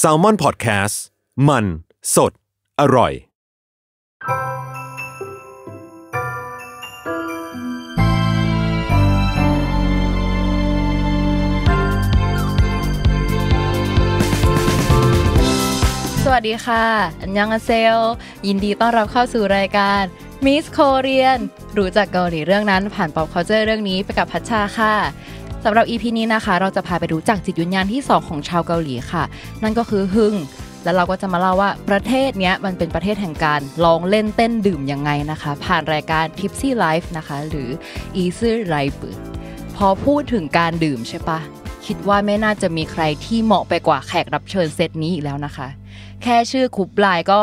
s a l ม o n PODCAST มัน สด อร่อย สวัสดีค่ะอันยังอเซลยินดีต้อนรับเข้าสู่รายการมิสโคเรียนรู้จักเกาหลีเรื่องนั้นผ่านป o p c u เ t อร์เรื่องนี้ไปกับพัชชาค่ะสำหรับ EP นี้นะคะ เราจะพาไปรู้จักจิตวิญญาณที่ 2 ของชาวเกาหลี ค่ะ นั่นก็คือฮึงแล้วเราก็จะมาเล่าว่าประเทศนี้มันเป็นประเทศแห่งการลองเล่นเต้นดื่มยังไงนะคะ ผ่านรายการ Tipsy Life นะคะ หรือ e a s y Life พอพูดถึงการดื่มใช่ปะคิดว่าไม่น่าจะมีใครที่เหมาะไปกว่าแขกรับเชิญเซตนี้อีกแล้วนะคะ แค่ชื่อคุปลายก็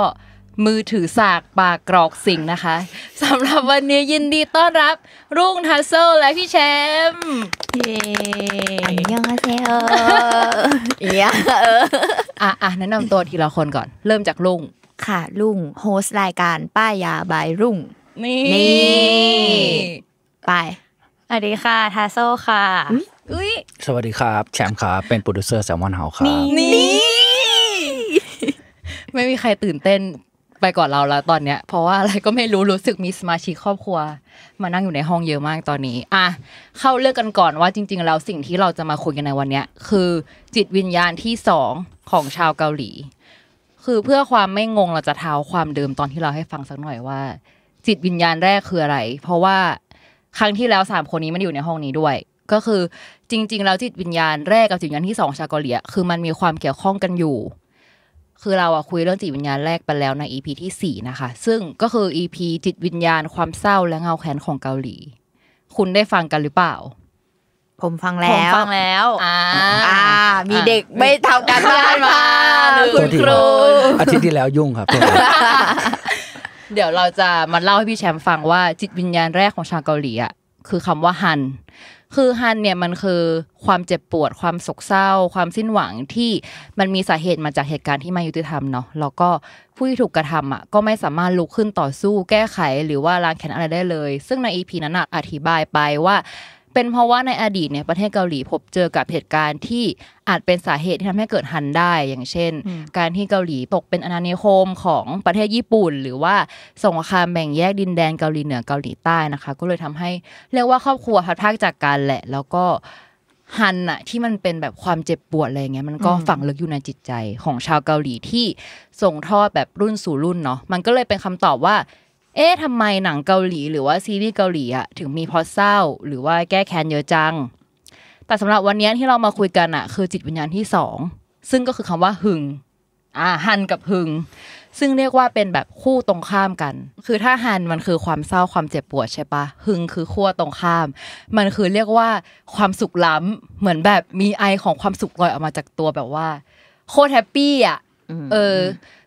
มือถือสากปากกรอกสิ่งนะคะสำหรับวันนี้ยินดีต้อนรับรุ่งทัสเซลและพี่แชมป์เย้ยันยองเซลเยอะอ่ะอ่ะ แนะนำตัวทีละคนก่อน เริ่มจากรุ่งค่ะรุ่งโฮสรายการป้ายยาบายรุ่ง นี่ ไปสวัสดีค่ะทัสโซค่ะ อุ้ยสวัสดีครับ แชมป์ครับเป็นโปรดิวเซอร์แซมมอนเฮาครับนี่ไม่มีใครตื่นเต้นไปก่อนเราแล้วตอนเนี้ย เพราะว่าอะไรก็ไม่รู้รู้สึกมีสมาชิกครอบครัว มานั่งอยู่ในห้องเยอะมากตอนนี้อ่ะเข้าเลือกกันก่อนว่าจริงๆแล้วสิ่งที่เราจะมาคุยกันในวันเนี้ย คือ จิตวิญญาณที่สองของชาวเกาหลี คือเพื่อความไม่งงเราจะเท้าความเดิมตอนที่เราให้ฟังสักหน่อยว่า จิตวิญญาณแรกคืออะไร เพราะว่าครั้งที่แล้วสามคนนี้มันอยู่ในห้องนี้ด้วย ก็คือจริงๆแล้วจิตวิญญาณแรกกับจิตวิญญาณที่สองชาวเกาหลีคือมันมีความเกี่ยวข้องกันอยู่คือเราอะคุยเรื่องจิตวิญญาณแรกไปแล้วในอีพีที่สี่นะคะ ซึ่งก็คืออีพีจิตวิญญาณความเศร้าและเงาแขนของเกาหลี คุณได้ฟังกันหรือเปล่า ผมฟังแล้วผมฟังแล้วอ่า มีเด็กไม่ทำการบ้านมาคุณครู อาทิตย์ที่แล้วยุ่งครับ เดี๋ยวเราจะมาเล่าให้พี่แชมป์ฟังว่าจิตวิญญาณแรกของชาวเกาหลีอะคือคำว่าฮัน คือฮันเนี่ยมันคือความเจ็บปวด ความโศกเศร้า ความสิ้นหวังที่มันมีสาเหตุมาจากเหตุการณ์ที่ไม่ยุติธรรมเนาะแล้วก็ผู้ที่ถูกกระทำอ่ะก็ไม่สามารถลุกขึ้นต่อสู้ แก้ไขหรือว่าล้างแค้นอะไรได้เลย ซึ่งในอีพีนั้นอธิบายไปว่าเป็นเพราะว่าในอดีตเนี่ยประเทศเกาหลีพบเจอกับเหตุการณ์ที่อาจเป็นสาเหตุที่ทำให้เกิดฮันได้อย่างเช่น การที่เกาหลีตกเป็นอาณานิคมของประเทศญี่ปุ่น หรือว่าสงครามแบ่งแยกดินแดน เกาหลีเหนือเกาหลีใต้นะคะ ก็เลยทำให้เรียกว่าครอบครัวพัดพากจากกันแหละ แล้วก็ฮันอะที่มันเป็นแบบความเจ็บปวดอะไรเงี้ยมันก็ฝังลึกอยู่ในจิตใจของชาวเกาหลีที่ส่งทอดแบบรุ่นสู่รุ่นเนาะมันก็เลยเป็นคำตอบว่าเอ๊ะทำไมหนังเกาหลี หรือว่าซีรีส์เกาหลีอะถึงมีพอเศร้าหรือว่าแก้แค้นเยอะจัง แต่สำหรับวันนี้ที่เรามาคุยกันอะคือจิตวิญญาณที่สองซึ่งก็คือคำว่าหึง อ่าฮันกับหึง ซึ่งเรียกว่าเป็นแบบคู่ตรงข้ามกัน คือถ้าฮันมันคือความเศร้าความเจ็บปวดใช่ปะหึงคือขั้วตรงข้าม มันคือเรียกว่าความสุขล้ำเหมือนแบบมีไอของความสุขลอยออกมาจากตัวแบบว่า โคตรแฮปปี้อะเออ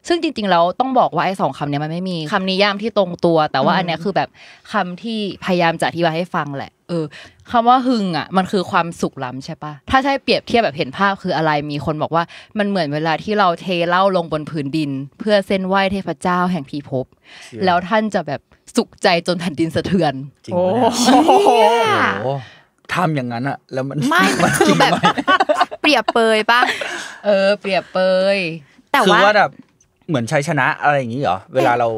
ซึ่งจริง ๆ แล้วต้องบอกว่า ไอ้สองคำเนี้ยมันไม่มีคำนิยามที่ตรงตัว แต่ว่าอันเนี้ยคือแบบคำที่พยายามจะอธิบายให้ฟังแหละ เออคำว่าหึงอ่ะ มันคือความสุขล้ำใช่ปะถ้าใช่เปรียบเทียบแบบเห็นภาพคืออะไรมีคนบอกว่ามันเหมือนเวลาที่เราเทเหล้าลงบนผืนดิน เพื่อเส้นไหว้เทพเจ้าแห่งพีภพแล้วท่านจะแบบสุขใจจนแผ่นดินสะเทือนจริงโอ้โหทำอย่างนั้นอะแล้วมันไม่คือแบบเปรียบเปยปะเออ เปรียบเปย แต่ว่าแบบเหมือนชัยชนะอะไรอย่างนี้เหรอเวลาเรา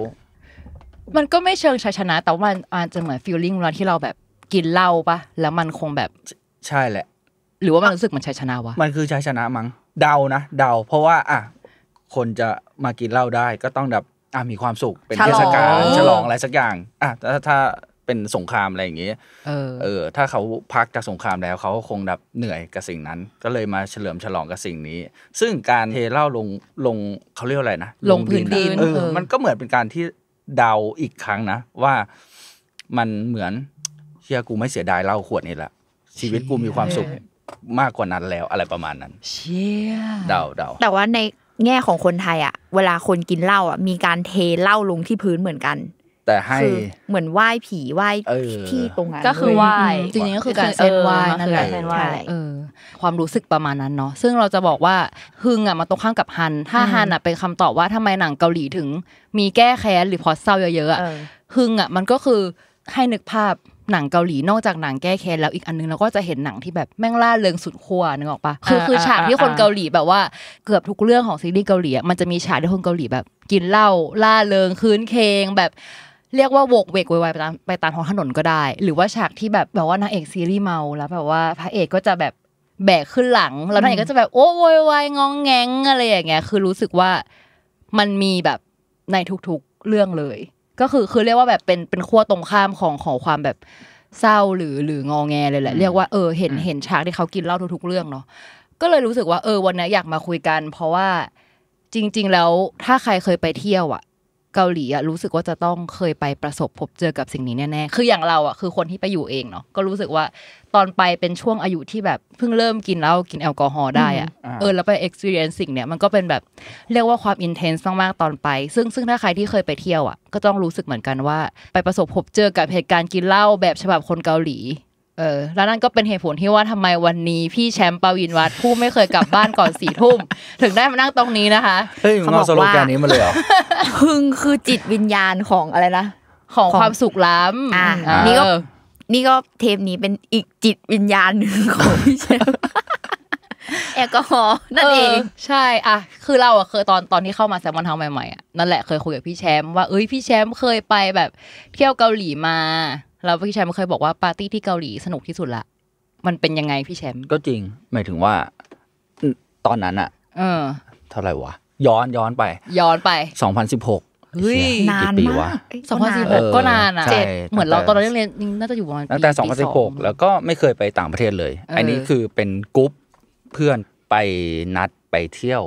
มันก็ไม่เชิงชัยชนะแต่มันอาจจะเหมือนฟีลลิ่งเราที่เราแบบกินเหล้าปะแล้วมันคงแบบใช่แหละ หรือว่ามันรู้สึกมันชัยชนะวะมันคือชัยชนะมั้งเดานะ เดาเพราะว่าอ่ะคนจะมากินเหล้าได้ก็ต้องแบบอ่ะมีความสุขเป็นเทศกาลฉลอง อะไรสักอย่างอ่ะถ้าถ้าเป็นสงครามอะไรอย่างเงี้ยเออ ถ้าเขาพักจากสงครามแล้วเขาคงดับเหนื่อยกับสิ่งนั้น ก็เลยมาเฉลิมฉลองกับสิ่งนี้ ซึ่งการเทเล่าลงลงเขาเรียกอะไรนะลงพื้นดินเออ มันก็เหมือนเป็นการที่เดาอีกครั้งนะว่ามันเหมือนเชียกูไม่เสียดายเหล้าขวดนี่ละชีวิตกูมีความสุข มากกว่านั้นแล้วอะไรประมาณนั้นเชียเดาเดาแต่ว่าในแง่ของคนไทยอ่ะ เวลาคนกินเหล้าอ่ะมีการเทเหล้าลงที่พื้นเหมือนกันแต่ให้เหมือนไหว้ผีไหว้ที่ตรงนั้นก็คือไหว้จริงๆก็คือการเซนไหว้นั่นแหละความรู้สึกประมาณนั้นเนาะซึ่งเราจะบอกว่าฮึงอ่ะมาตรงข้ามกับฮันถ้าฮันอ่ะเป็นคำตอบว่าทำไมหนังเกาหลีถึง มีแก้แค้นหรือพอเศร้าเยอะๆอ่ะฮึงอ่ะมันก็คือให้นึกภาพหนังเกาหลีนอกจากหนังแก้แค้นแล้วอีกอันนึงเราก็จะเห็นหนังที่แบบแม่งล่าเริงสุดขั้วนึกออกปะคือคือฉากที่คนเกาหลีแบบว่าเกือบทุกเรื่องของซีรีส์เกาหลีมันจะมีฉากที่คนเกาหลีแบบกินเหล้าล่าเริงคืนเคงแบบเรียกว่าโวกเวกวายไปตามไปตามท้องถนนก็ได้ หรือว่าฉากที่แบบแบบว่านางเอกซีรีส์เมาแล้วแบบว่าพระเอกก็จะแบบแบกขึ้นหลัง แล้วนางเอกก็จะแบบ โอ้โวยวายงองแงงอะไรอย่างเงี้ยคือรู้สึกว่ามันมีแบบในทุกๆเรื่องเลย ก็คือคือเรียกว่าแบบเป็นเป็นขั้วตรงข้ามของของความแบบเศร้าหรือหรืององแงเลยแหละเรียกว่าเออเห็นเห็นฉากที่เขากินเหล้าทุก ๆเรื่องเนาะก็เลยรู้สึกว่าเออวันนี้อยากมาคุยกัน เพราะว่าจริงๆ แล้วถ้าใครเคยไปเที่ยวอ่ะเกาหลีอะรู้สึกว่าจะต้องเคยไปประสบพบเจอกับสิ่งนี้แน่ๆ คืออย่างเราอะคือคนที่ไปอยู่เองเนาะก็รู้สึกว่าตอนไปเป็นช่วงอายุที่แบบเพิ่งเริ่มกินเหล้ากินแอลกอฮอล์ได้อะเออแล้วไป experience สิ่งเนี้ยมันก็เป็นแบบเรียกว่าความ intense มากๆตอนไป ซึ่งซึ่งถ้าใครที่เคยไปเที่ยวอะก็ต้องรู้สึกเหมือนกันว่า ไปประสบพบเจอกับเหตุการณ์กินเหล้าแบบฉบับคนเกาหลีเออ แล้วนั่นก็เป็นเหตุผลที่ว่าทำไมวันนี้พี่แชมป์ปาวินวัดผู้ไม่เคยกลับบ้านก่อนสี่ทุ่มถึงได้มานั่งตรงนี้นะคะเขาบอกว่านี้มาเลยเหรอพึงคือจิตวิญญาณของอะไรนะของความสุขล้ำอ่านี่ก็ นี่ก็เทปนี้เป็นอีกจิตวิญญาณหนึ่งของพี่แชมป์แอลกอฮอล์นั่นเองใช่อ่ะคือเราอ่ะเคยตอนตอนที่เข้ามาแซมมอนเฮาใหม่ๆอ่ะนั่นแหละเคยคุยกับพี่แชมป์ว่าเอ้ยพี่แชมป์เคยไปแบบเที่ยวเกาหลีมาแล้วพี่แชมป์เคยบอกว่า ปาร์ตี้ที่เกาหลีสนุกที่สุดละ มันเป็นยังไงพี่แชมป์ ก็จริง หมายถึงว่า ตอนนั้นอะเออ เท่าไหร่วะ ย้อนย้อนไป ย้อนไป 2016 เฮ้ย นานมากสองพันสิบหกก็นานอ่ะเหมือนเราตอนเราเรียนน่าจะอยู่ประมาณตั้งแต่สองพันสิบหกแล้วก็ไม่เคยไปต่างประเทศเลย อันนี้คือเป็นกรุ๊ปเพื่อนไปนัดไปเที่ยว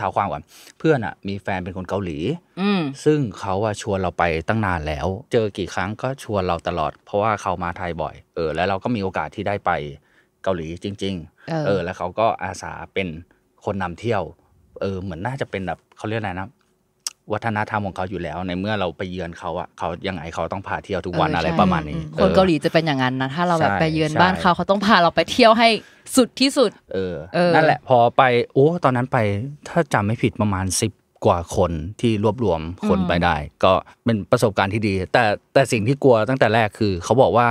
ท้าความก่อนเพื่อนอ่ะมีแฟนเป็นคนเกาหลี อืซึ่งเขาอ่ะชวนเราไปตั้งนานแล้ว เจอกี่ครั้งก็ชวนเราตลอดเพราะว่าเขามาไทยบ่อย เออแล้วเราก็มีโอกาสที่ได้ไปเกาหลีจริงๆเออ แล้วเขาก็อาสาเป็นคนนำเที่ยว เออเหมือนน่าจะเป็นแบบเขาเรียกอะไรนะวัฒนธรรมของเขาอยู่แล้ว ในเมื่อเราไปเยือนเขาอะเขายังไงเขาต้องพาเที่ยวทุกวันอะไรประมาณนี้คนเกาหลีจะเป็นอย่างนั้นนะถ้าเราแบบไปเยือนบ้านเขาเขาต้องพาเราไปเที่ยวให้สุดที่สุดเออนั่นแหละพอไปโอ้ตอนนั้นไปถ้าจำไม่ผิดประมาณสิบกว่าคนที่รวบรวมคนไปได้ ก็เป็นประสบการณ์ที่ดีแต่แต่สิ่งที่กลัวตั้งแต่แรกคือเขาบอกว่า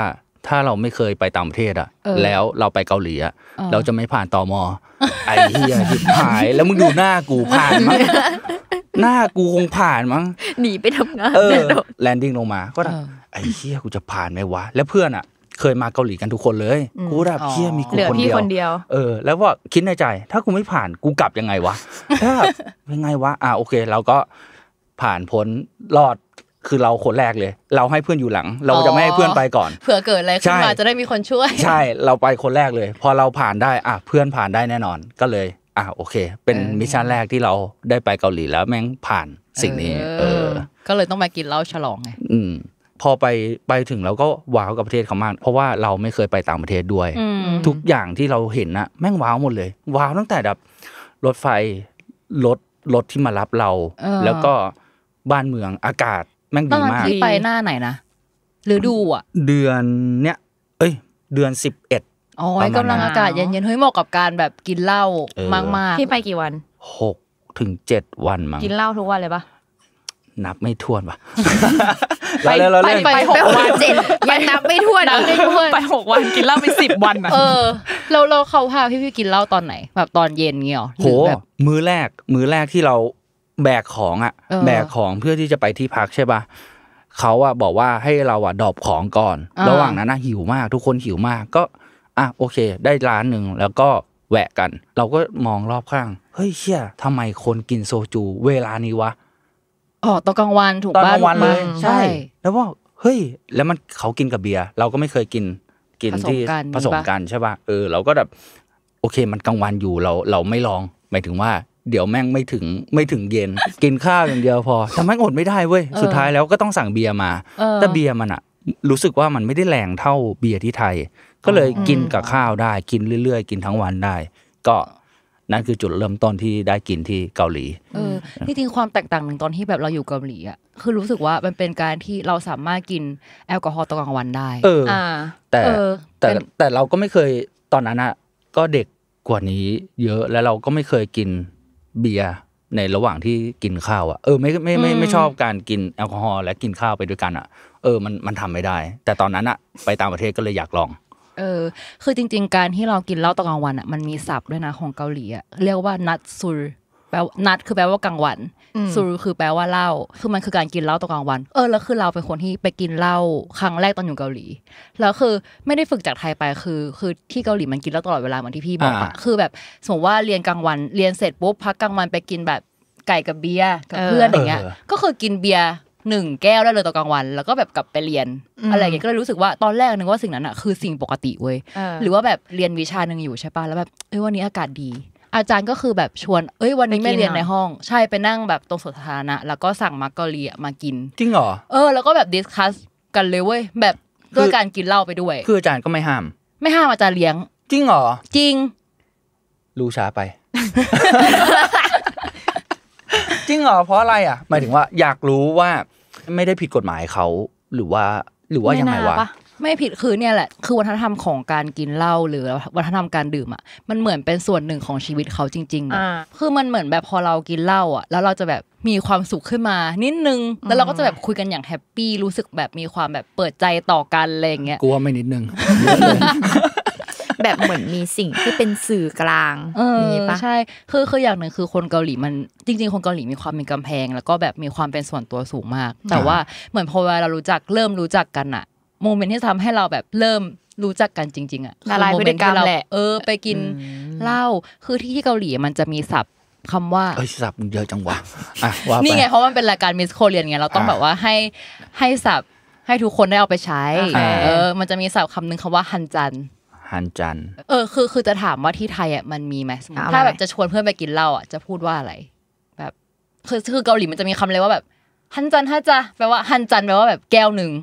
ถ้าเราไม่เคยไปต่างประเทศ อ่ะ แล้วเราไปเกาหลีอ่ะเราจะไม่ผ่านตอมอไอ้เหี้ยหายแล้วมึงดูหน้ากูผ่านหน้ากูคงผ่านมั้งหนีไปทำงานเออแลนดิ้งลงมาก็แบบไอ้เหี่ยกูจะผ่านไหมวะ แล้วเพื่อนอ่ะ เคยมาเกาหลีกันทุกคนเลย กูแบบเพี่ยมีกูคนเดียว เออ แล้วว่าคิดในใจ ถ้ากูไม่ผ่านกูกลับยังไงวะถ้ายังไงวะอ่าโอเค เราก็ผ่านพ้นรอด คือเราคนแรกเลย เราให้เพื่อนอยู่หลัง เราจะไม่ให้เพื่อนไปก่อนเผื่อเกิดอะไรขึ้นมาจะได้มีคนช่วย ใช่เราไปคนแรกเลย พอเราผ่านได้อ่ะเพื่อนผ่านได้แน่นอนก็เลยอ่ะโอเค เป็นมิชชั่นแรกที่เราได้ไปเกาหลีแล้วแม่งผ่านสิ่งนี้เออ ก็เลยต้องไปกินเหล้าฉลองไงอืม พอไปไปถึงเราก็ว้าวกับประเทศเขามาก เพราะว่าเราไม่เคยไปต่างประเทศด้วยทุกอย่างที่เราเห็นนะแม่งว้าวหมดเลย ว้าวตั้งแต่แบบรถไฟรถรถที่มารับเรา แล้วก็บ้านเมืองอากาศ แม่งดีมากตอนที่ไปหน้าไหนนะหรือดูอ่ะ เดือนเนี้ยเอ้ย เดือนสิบเอ็ดโอ้ยกำลังอากาศเย็นๆเฮ้ยเหมาะกับการแบบกินเหล้ามากๆพี่ไปกี่วันหกถึงเจ็ดวันมั้งกินเหล้าทุกวันเลยปะนับไม่ถ้วนปะไปไปไปหกวันเจ็ดยังนับไม่ถ้วนนับไม่ถ้วนไปหกวันกินเหล้าไปสิบวันอ่ะ เออเราเราเขาพาพี่พี่กินเหล้าตอนไหน แบบตอนเย็นเงี้ยหรอโหมื้อแรกมื้อแรกที่เราแบกของอ่ะ แบกของเพื่อที่จะไปที่พักใช่ป่ะเขาอ่ะบอกว่าให้เราอ่ะดรอปของก่อน ระหว่างนั้นนะหิวมากทุกคนหิวมากก็อ่ะโอเค ได้ร้านหนึ่งแล้วก็แวะกัน เราก็มองรอบข้าง เฮ้ยเชี่ยทำไมคนกินโซจู เวลานี้วะอ๋อตอนกลางวันถูกตอนกลางวันเลยใช่ แล้วว่าเฮ้ย แล้วมันเขากินกับเบียร์เราก็ไม่เคยกิน กินที่ผสมกันใช่ป่ะเออเราก็แบบ โอเคมันกลางวันอยู่เรา เราไม่ลอง หมายถึงว่า เดี๋ยวแม่งไม่ถึงไม่ถึงเย็น กินข้าวอย่างเดียวพอทำให้อดไม่ได้เว้ยสุดท้ายแล้วก็ต้องสั่งเบียร์มา แต่เบียร์มันอะรู้สึกว่ามันไม่ได้แรงเท่าเบียร์ที่ไทยก็เลยกินกับข้าวได้กินเรื่อยๆ กินทั้งวันได้ ก็นั่นคือจุดเริ่มต้นที่ได้กินที่เกาหลีเออ ที่จริงความแตกต่างหนึ่งตอนที่แบบเราอยู่เกาหลีอ่ะคือรู้สึกว่ามันเป็นการที่เราสามารถกินแอลกอฮอล์ตอนกลางวันได้ เออแต่แต่แต่เราก็ไม่เคยตอนนั้นอ่ะก็เด็กกว่านี้ เยอะแล้วเราก็ไม่เคยกินเบียร์ในระหว่างที่กินข้าว อ่ะเออไม่ไม่ไม่ไม่ชอบการกินแอลกอฮอล์และกินข้าวไปด้วยกันอ่ะ เออมันมันทำไม่ได้ แต่ตอนนั้นอ่ะไปต่างประเทศก็เลยอยากลองเออคือจริงๆ การที่เรากินเหล้าตอนกลางวันอ่ะ มันมีศัพท์ด้วยนะของเกาหลีอ่ะ เรียกว่านัดซูรแปลนัดคือแปลว่ากลางวันซูรคือแปลว่าเหล้า คือมันคือการกินเหล้าตอนกลางวัน เออ แล้วคือเราเป็นคนที่ไปกินเหล้า ครั้งแรกตอนอยู่เกาหลี แล้วคือไม่ได้ฝึกจากไทยไป คือคือที่เกาหลีมันกินเหล้าตลอดเวลาเหมือนที่พี่บอกอะคือแบบสมมติว่าเรียนกลางวันเรียนเสร็จปุ๊บพักกลางวันไปกินแบบไก่กับเบียร์กับเพื่อนอย่างเงี้ย ก็คือกินเบียร์หนึ่งแก้วได้เลยตอนกลางวัน แล้วก็แบบกลับไปเรียน อะไรอย่างเงี้ยก็เลยรู้สึกว่าตอนแรกนึกว่าสิ่งนั้นอ่ะคือ สิ่งปกติเว้ยหรือว่าแบบเรียนวิชาหนึ่งอยู่ใช่ป่ะแล้วแบบเอ้ยวันนี้อากาศดี อาจารย์ก็คือแบบชวน เอ้ยวันนี้ไม่เรียนในห้อง ใช่ไปนั่งแบบตรงสถานะ แล้วก็สั่งมักกอรีมากินจริงเหรอเออแล้วก็แบบดิสคัสกันเลยเว้ยแบบด้วยการกินเหล้าไปด้วย คืออาจารย์ก็ไม่ห้าม ไม่ห้ามอาจารย์เลี้ยงจริงเหรอจริงรู้ช้าไป จริงเหรอเพราะอะไรอ่ะหมายถึงว่าอยากรู้ว่าไม่ได้ผิดกฎหมายเขาหรือว่า หรือว่ายังไงวะไม่ผิดคือเนี่ยแหละคือวัฒนธรรมของการกินเหล้าหรือวัฒนธรรมการดื่มอ่ะมันเหมือนเป็นส่วนหนึ่งของชีวิตเขาจริงๆอ่ะคือมันเหมือนแบบพอเรากินเหล้าอ่ะแล้วเราจะแบบมีความสุขขึ้นมานิดนึงแล้วเราก็จะแบบคุยกันอย่างแฮปปี้รู้สึกแบบมีความแบบเปิดใจต่อกันอะไรเงี้ยกลัวไม่นิดนึงแบบเหมือนมีสิ่งที่เป็นสื่อกลางนี่ปะใช่คือคืออย่างหนึ่งคือคนเกาหลี มันจริง ๆ คนเกาหลี มีความมีกำแพง แล้วก็แบบมีความเป็นส่วนตัวสูงมาก แต่ว่าเหมือนพอเวลาเรารู้จักเริ่มรู้จักกันอะโมเมนต์ที่ทำให้เราแบบเริ่มรู้จักกันจริงๆอะละลายพฤติกรรมแหละ เออ ไปกินเหล้าคือที่ที่เกาหลี มันจะมีศัพท์คำว่าเอ้ยสับเยอะจังวะนี่ไง เพราะมันเป็นรายการมิสโคเรียนไงเราต้องแบบว่าให้ให้สับให้ทุกคนได้เอาไปใช้เออ มันจะมีศัพท์คำหนึ่งคำว่าฮันจันฮันจัน เออ คือ คือ จะถามว่า ที่ไทยอ่ะมันมีไหมถ้าแบบจะชวนเพื่อนไปกินเหล้าอ่ะ จะพูดว่าอะไร แบบ คือ คือ เกาหลี มันจะมีคำเลยว่าแบบ ฮันจันฮันจะแปลว่า ฮันจัน แปลว่าแบบแก้วหนึ่ง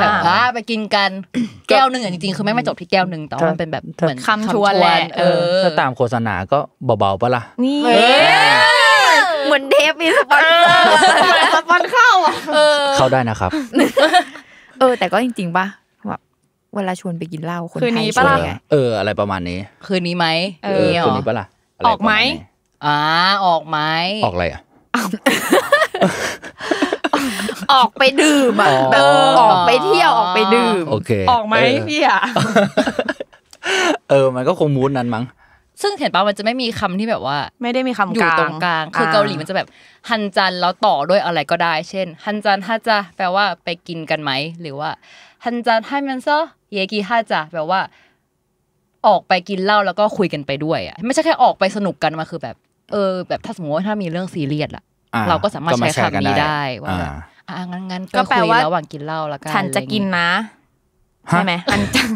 แบบว่าไปกินกัน แก้วหนึ่งจริงๆ คือไม่มาจบที่แก้วหนึ่งแต่มันเป็นแบบเหมือนคำชวนแหละเออถ้าตามโฆษณา ก็เบาๆปะล่ะนี่เหมือนเดฟมีสปอนเซอร์สปอนเข้าเข้าได้นะครับ เออ แต่ก็จริงๆป่ะเวลาชวนไปกินเหล้าคนไทยชวนไเอออะไรประมาณนี้ คืนนี้ไหมเออคืนนี้ปะล่ะออกไหมอ่า ออกไหมออกอะไรอ่ะ ออกไปดื่มอ่ะออกไปเที่ยวออกไปดื่มโอเคออกไหมพี่อ่ะเออมันก็คงมูดนั้นมั้ง ซึ่งเห็นป่ะมันจะไม่มีคำที่แบบว่า ไม่ได้มีคำอยู่ตรงกลางคือเกาหลีมันจะแบบฮันจันแล้วต่อด้วยอะไรก็ได้เช่นฮันจันฮัจจะแปลว่าไปกินกันไหมหรือว่าฮันจันให้มันซะเยกีฮาจ่ะแบบว่า ออกไปกินเหล้าแล้วก็คุยกันไปด้วย อ่ะ ไม่ใช่แค่ออกไปสนุกกันมาคือแบบ เออ แบบถ้าสมมติว่าถ้ามีเรื่องซีเรียสล่ะ เราก็สามารถใช้คำนี้ได้ว่าอ่างั้นงั้นก็คุยระหว่างกินเหล้าแล้วกันฉันจะกินนะใช่ไหมอันจัง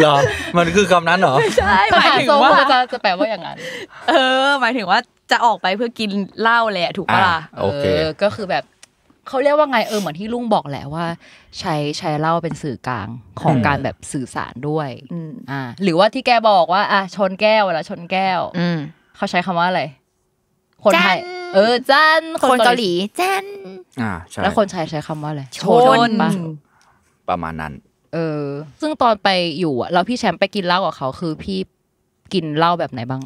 หรอมันคือคำนั้นหรอใช่หมายถึงว่าจะจะแปลว่าอย่างนั้นเออ หมายถึงว่าจะออกไปเพื่อกินเหล้าแหละถูกปะล่ะโอเคก็คือแบบเขาเรียกว่าไงเออเหมือนที่ลุงบอกแหละว่า ใช้ใช้เล่าเป็นสื่อกลางของการแบบสื่อสารด้วยอ่าหรือว่าที่แกบอกว่า อ่ะชนแก้วแล้วชนแก้ว อืเขาใช้คำว่าอะไรคนไทยเออจันคนเกาหลีจันอ่าใช่แล้วคนไทยใช้คำว่าอะไรชนปะประมาณนั้น เออ ซึ่งตอนไปอยู่ อ่ะแล้วพี่แชมป์ไปกินเหล้ากับเขา คือพี่กินเหล้าแบบไหนบ้าง